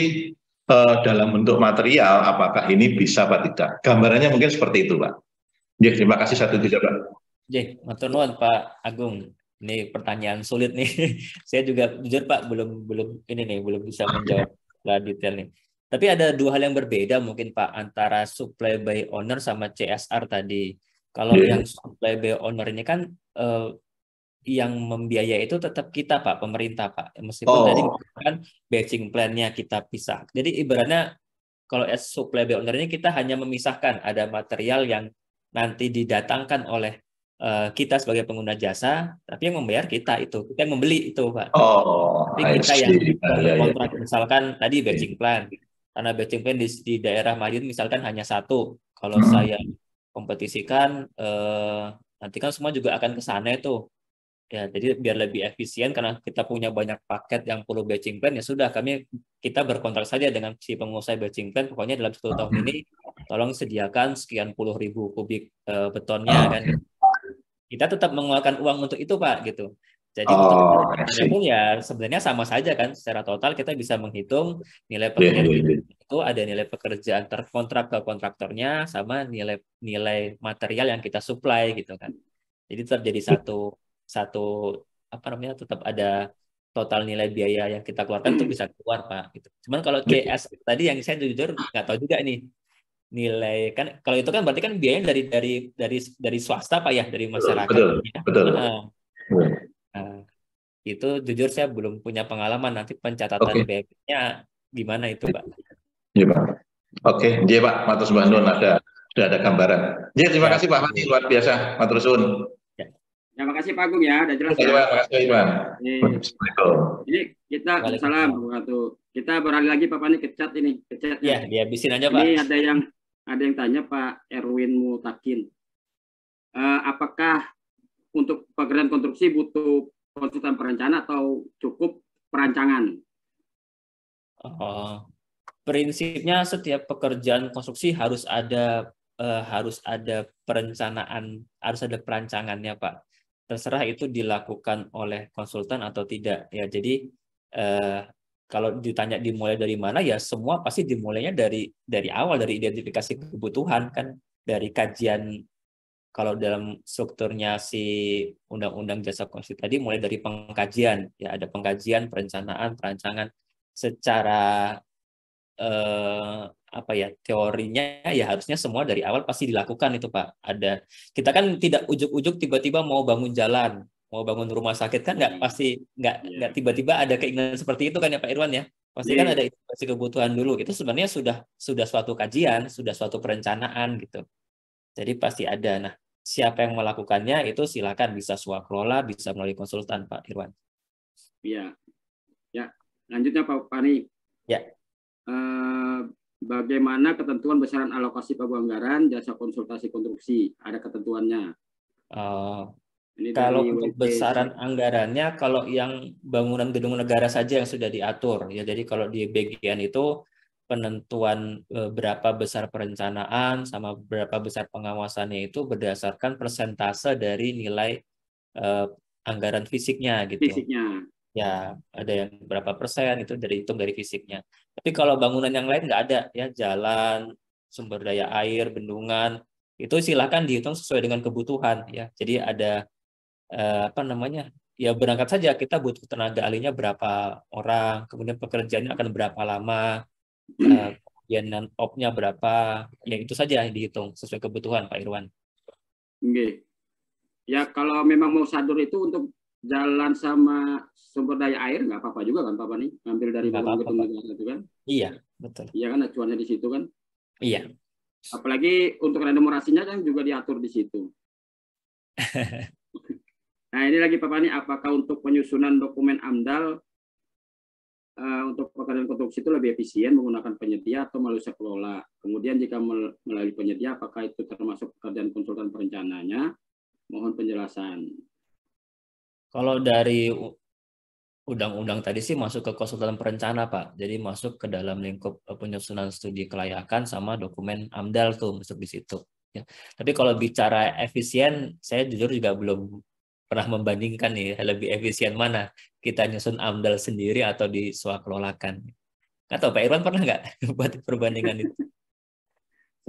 eh, dalam bentuk material, apakah ini bisa atau tidak? Gambarannya mungkin seperti itu, Pak. Ya, terima kasih satu tiga, Pak. Ya, nuwun Pak Agung. Ini pertanyaan sulit nih. (laughs) Saya juga jujur Pak belum belum ini nih belum bisa menjawab detail nih. Tapi ada dua hal yang berbeda mungkin Pak antara supply by owner sama CSR tadi. Kalau yeah. yang supply by owner ini kan eh, yang membiayai itu tetap kita Pak, pemerintah Pak. Meskipun oh. tadi kan batching plannya kita pisah. Jadi ibaratnya kalau as supply owner ini kita hanya memisahkan ada material yang nanti didatangkan oleh uh, kita sebagai pengguna jasa, tapi yang membayar kita itu, kita yang membeli itu Pak. Oh, tapi kita yang ya, ya, ya. kontrak yeah, misalkan tadi batching yeah. plan. Karena batching plan di, di daerah Madiun misalkan hanya satu. Kalau hmm. saya kompetisikan uh, nanti kan semua juga akan ke sana itu Ya, jadi biar lebih efisien karena kita punya banyak paket yang perlu batching plan ya sudah kami kita berkontrak saja dengan si pengusaha batching plan pokoknya dalam satu tahun ini tolong sediakan sekian puluh ribu kubik e, betonnya ah, dan kita tetap mengeluarkan uang untuk itu pak gitu. Jadi oh, untuk ya sebenarnya sama saja kan secara total kita bisa menghitung nilai iya, iya, pekerjaan yeah, yeah, yeah. itu ada nilai pekerjaan terkontrak ke kontraktornya sama nilai nilai material yang kita supply gitu kan. Jadi terjadi satu satu apa namanya tetap ada total nilai biaya yang kita keluarkan itu hmm. bisa keluar pak gitu. Cuman kalau CS tadi yang saya jujur nggak tahu juga nih nilai kan kalau itu kan berarti kan biaya dari dari dari dari swasta pak ya dari masyarakat. Betul. Ya. Betul. Nah, nah, itu jujur saya belum punya pengalaman nanti pencatatan okay. biayanya gimana itu pak? ya pak. Oke, okay. dia pak Matus bandun ada sudah ada gambaran. Ya terima ya. kasih pak Mati luar biasa Matrusun. Ya makasih Pak Agung ya, udah jelas. Terima ya. kasih Pak. Iya. Ini kita salam waktu kita beralih lagi Pak Pani ke chat ini, ke chat. Ya, iya, dihabisin aja Pak. Ini ada yang ada yang tanya Pak Erwin Mutakin. Uh, apakah untuk pekerjaan konstruksi butuh konsultan perencana atau cukup perancangan? Oh, prinsipnya setiap pekerjaan konstruksi harus ada uh, harus ada perencanaan, harus ada perancangannya, Pak terserah itu dilakukan oleh konsultan atau tidak ya jadi eh, kalau ditanya dimulai dari mana ya semua pasti dimulainya dari dari awal dari identifikasi kebutuhan kan dari kajian kalau dalam strukturnya si undang-undang jasa konsultan tadi mulai dari pengkajian ya ada pengkajian perencanaan perancangan secara eh, apa ya teorinya ya harusnya semua dari awal pasti dilakukan itu pak ada kita kan tidak ujuk-ujuk tiba-tiba mau bangun jalan mau bangun rumah sakit kan nggak iya. pasti nggak iya. nggak tiba-tiba ada keinginan seperti itu kan ya pak Irwan ya pasti iya, kan ada informasi kebutuhan dulu itu sebenarnya sudah sudah suatu kajian sudah suatu perencanaan gitu jadi pasti ada nah siapa yang melakukannya itu silakan bisa swakelola bisa melalui konsultan pak Irwan Iya. Ya, lanjutnya Pak Pani Ya. Uh, bagaimana ketentuan besaran alokasi pagu anggaran jasa konsultasi konstruksi? Ada ketentuannya. Uh, Ini kalau untuk besaran anggarannya, kalau yang bangunan gedung negara saja yang sudah diatur ya. Jadi kalau di bagian itu penentuan eh, berapa besar perencanaan sama berapa besar pengawasannya itu berdasarkan persentase dari nilai uh, anggaran fisiknya gitu. Fisiknya ya ada yang berapa persen itu dari hitung dari fisiknya. Tapi kalau bangunan yang lain nggak ada ya jalan, sumber daya air, bendungan itu silahkan dihitung sesuai dengan kebutuhan ya. Jadi ada eh, apa namanya ya berangkat saja kita butuh tenaga ahlinya berapa orang, kemudian pekerjaannya akan berapa lama, eh, opnya berapa, ya itu saja yang dihitung sesuai kebutuhan Pak Irwan. Oke. Okay. Ya kalau memang mau sadur itu untuk jalan sama sumber daya air nggak apa-apa juga kan papa nih ngambil dari pemerintah negara itu kan iya betul iya kan acuannya di situ kan iya apalagi untuk renumerasinya kan juga diatur di situ (laughs) nah ini lagi papa nih apakah untuk penyusunan dokumen amdal uh, untuk pekerjaan konstruksi itu lebih efisien menggunakan penyedia atau melalui sekelola kemudian jika melalui penyedia apakah itu termasuk pekerjaan konsultan perencananya mohon penjelasan kalau dari undang-undang tadi sih masuk ke konsultan perencana Pak. Jadi masuk ke dalam lingkup e, penyusunan studi kelayakan sama dokumen AMDAL tuh masuk di situ. Ya. Tapi kalau bicara efisien, saya jujur juga belum pernah membandingkan nih lebih efisien mana kita nyusun AMDAL sendiri atau di swakelolakan. Atau Pak Irwan pernah nggak (laughs) buat perbandingan itu?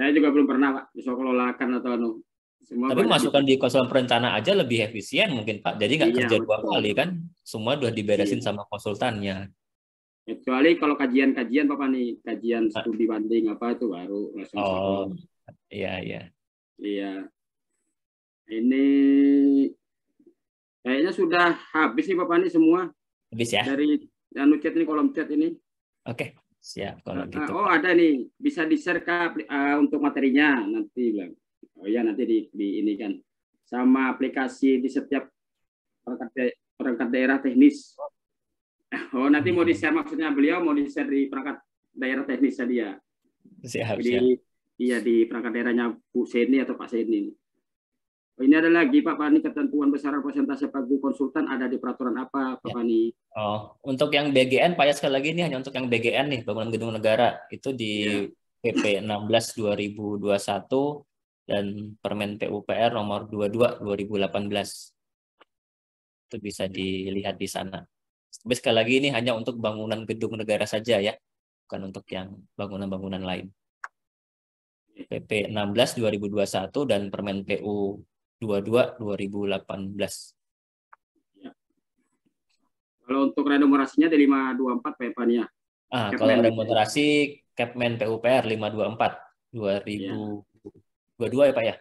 Saya juga belum pernah Pak swakelolakan atau anu, semua Tapi masukkan di konsul perencana aja lebih efisien mungkin Pak. Jadi nggak iya, kerja betul. dua kali kan, semua sudah diberesin iya. sama konsultannya. Kecuali kalau kajian-kajian Bapak nih, kajian studi banding apa itu baru langsung. Oh, iya iya. Iya. Ini kayaknya sudah habis nih Bapak nih semua. Habis ya. Dari anu chat ini kolom chat ini. Oke, okay. siap kalau ah, gitu. Ah, oh, ada nih, bisa di-share uh, untuk materinya nanti bilang. Oh iya nanti di, di ini kan sama aplikasi di setiap perangkat, perangkat daerah teknis. Oh nanti mau di share maksudnya beliau mau di share di perangkat daerah teknis ya. Siap, Jadi, siap. Iya di perangkat daerahnya Bu Seni atau Pak Seni. Oh, ini ada lagi Pak Pani ketentuan besar persentase pagu konsultan ada di peraturan apa Pak ya. Pani? Oh, untuk yang BGN Pak ya sekali lagi ini hanya untuk yang BGN nih bangunan gedung negara itu di ya. PP 16 2021 dan Permen PUPR nomor 22 2018. Itu bisa dilihat di sana. Tapi sekali lagi ini hanya untuk bangunan gedung negara saja ya, bukan untuk yang bangunan-bangunan lain. PP 16 2021 dan Permen PU 22 2018. Kalau untuk renumerasinya di 524 ya. Ah, Capman kalau remunerasi Capman PUPR 524 2000 ya. 22 ya Pak ya?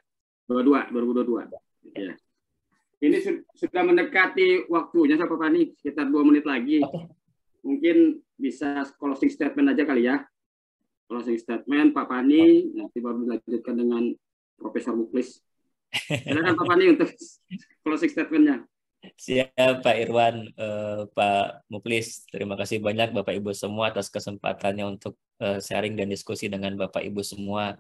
22, 2022. Ya. Ini sudah mendekati waktunya Pak Fani, sekitar dua menit lagi. Okay. Mungkin bisa closing statement aja kali ya. Closing statement Pak Fani, nanti baru dilanjutkan dengan Profesor Muklis. Silakan Pak Fani untuk closing statementnya. Siap Pak Irwan, uh, Pak Muklis, terima kasih banyak Bapak Ibu semua atas kesempatannya untuk uh, sharing dan diskusi dengan Bapak Ibu semua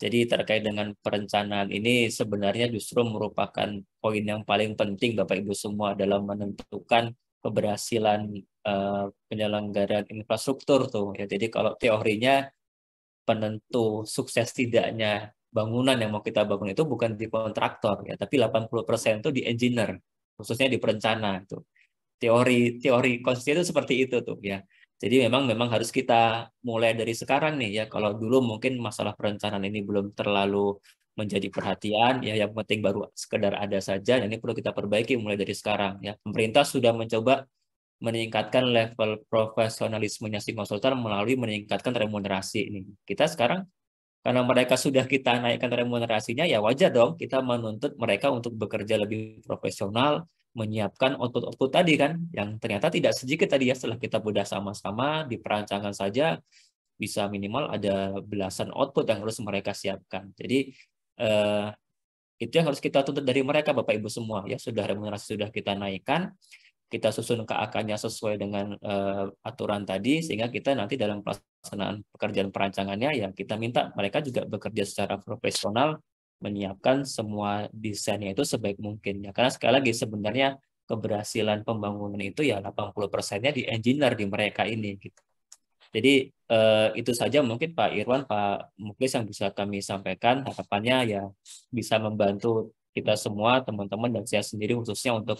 jadi terkait dengan perencanaan ini sebenarnya justru merupakan poin yang paling penting Bapak Ibu semua dalam menentukan keberhasilan uh, eh, penyelenggaraan infrastruktur tuh. Ya, jadi kalau teorinya penentu sukses tidaknya bangunan yang mau kita bangun itu bukan di kontraktor ya, tapi 80% itu di engineer, khususnya di perencana tuh. Teori teori konsisten itu seperti itu tuh ya. Jadi memang memang harus kita mulai dari sekarang nih ya. Kalau dulu mungkin masalah perencanaan ini belum terlalu menjadi perhatian ya yang penting baru sekedar ada saja dan ini perlu kita perbaiki mulai dari sekarang ya. Pemerintah sudah mencoba meningkatkan level profesionalismenya si konsultan melalui meningkatkan remunerasi ini. Kita sekarang karena mereka sudah kita naikkan remunerasinya ya wajar dong kita menuntut mereka untuk bekerja lebih profesional, menyiapkan output-output tadi kan yang ternyata tidak sedikit tadi ya setelah kita bedah sama-sama di perancangan saja bisa minimal ada belasan output yang harus mereka siapkan. Jadi eh, itu yang harus kita tuntut dari mereka Bapak Ibu semua ya sudah remunerasi sudah kita naikkan kita susun ke akarnya sesuai dengan uh, aturan tadi sehingga kita nanti dalam pelaksanaan pekerjaan perancangannya ya kita minta mereka juga bekerja secara profesional menyiapkan semua desainnya itu sebaik mungkin ya karena sekali lagi sebenarnya keberhasilan pembangunan itu ya 80 persennya di engineer di mereka ini gitu jadi eh, itu saja mungkin Pak Irwan Pak Muklis yang bisa kami sampaikan harapannya ya bisa membantu kita semua teman-teman dan saya sendiri khususnya untuk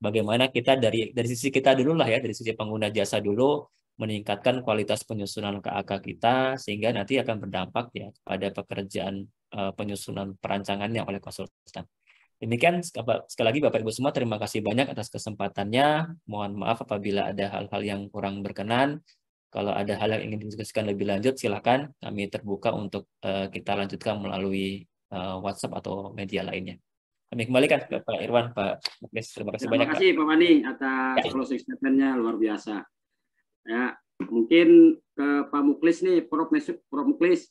bagaimana kita dari dari sisi kita dulu lah ya dari sisi pengguna jasa dulu meningkatkan kualitas penyusunan KAK kita sehingga nanti akan berdampak ya pada pekerjaan eh, penyusunan perancangannya oleh konsultan. Demikian sekali lagi Bapak Ibu semua terima kasih banyak atas kesempatannya. Mohon maaf apabila ada hal-hal yang kurang berkenan. Kalau ada hal yang ingin diskusikan lebih lanjut silakan kami terbuka untuk eh, kita lanjutkan melalui eh, WhatsApp atau media lainnya. Kami kembalikan ke Pak Irwan, Pak Muklis. Terima kasih terima banyak. Terima kasih Pak Mani atas ya. closing statement-nya luar biasa. Ya, mungkin ke Pak Muklis nih, Prof. Mesut, Prof. Muklis.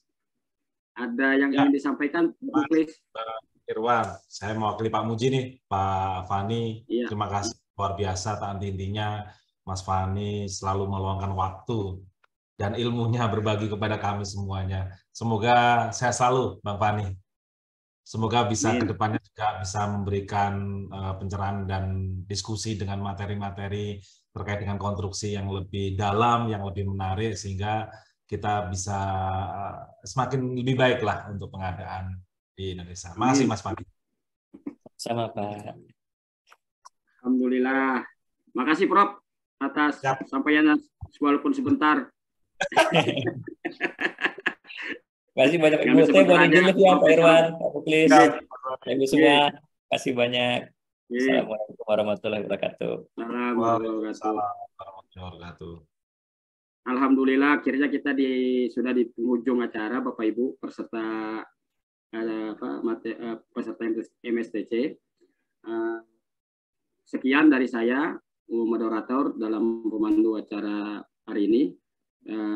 Ada yang ya. ingin disampaikan, Pak Muklis? Pak Irwan, saya mau Pak Muji nih, Pak Fani. Ya. Terima kasih luar biasa tak intinya Mas Fani selalu meluangkan waktu dan ilmunya berbagi kepada kami semuanya. Semoga saya selalu, Bang Fani. Semoga bisa ke depannya juga bisa memberikan uh, pencerahan dan diskusi dengan materi-materi terkait dengan konstruksi yang lebih dalam, yang lebih menarik sehingga kita bisa eh, semakin lebih baiklah untuk pengadaan di Indonesia. Masih, Mas Papi. Sama Pak. Alhamdulillah. Makasih Prof atas Siap. sampaian walaupun sebentar. Kasih banyak Ibu. Saya boleh ya Pak Irwan, Pak Muklis, Ibu iya. semua. Kasih banyak. Iya. Assalamualaikum warahmatullahi wabarakatuh. wabarakatuh. Alhamdulillah akhirnya kita di sudah di penghujung acara Bapak Ibu peserta eh, apa mate, eh, peserta MSTC. Eh, sekian dari saya moderator dalam pemandu acara hari ini.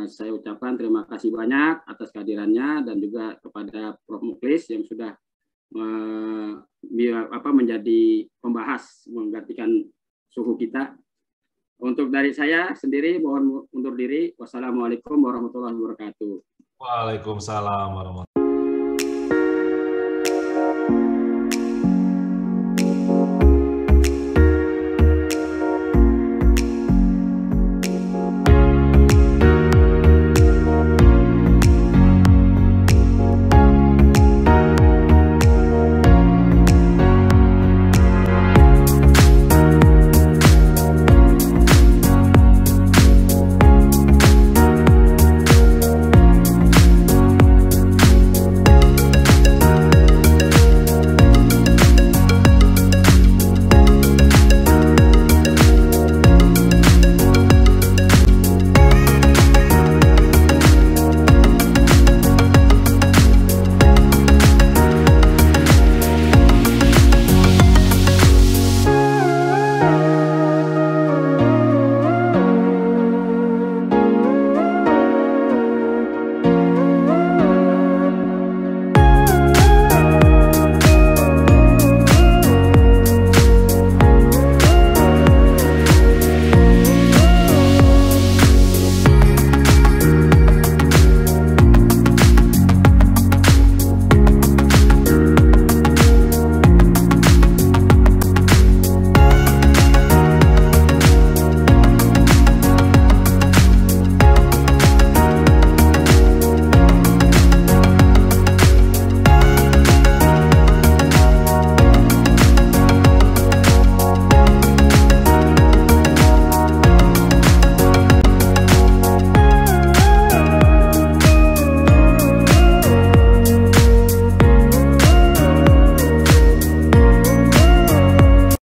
Saya ucapkan terima kasih banyak atas kehadirannya dan juga kepada Prof Muklis yang sudah Eh, apa menjadi pembahas menggantikan suhu kita. Untuk dari saya sendiri mohon undur diri. Wassalamualaikum warahmatullahi wabarakatuh. Waalaikumsalam warahmatullahi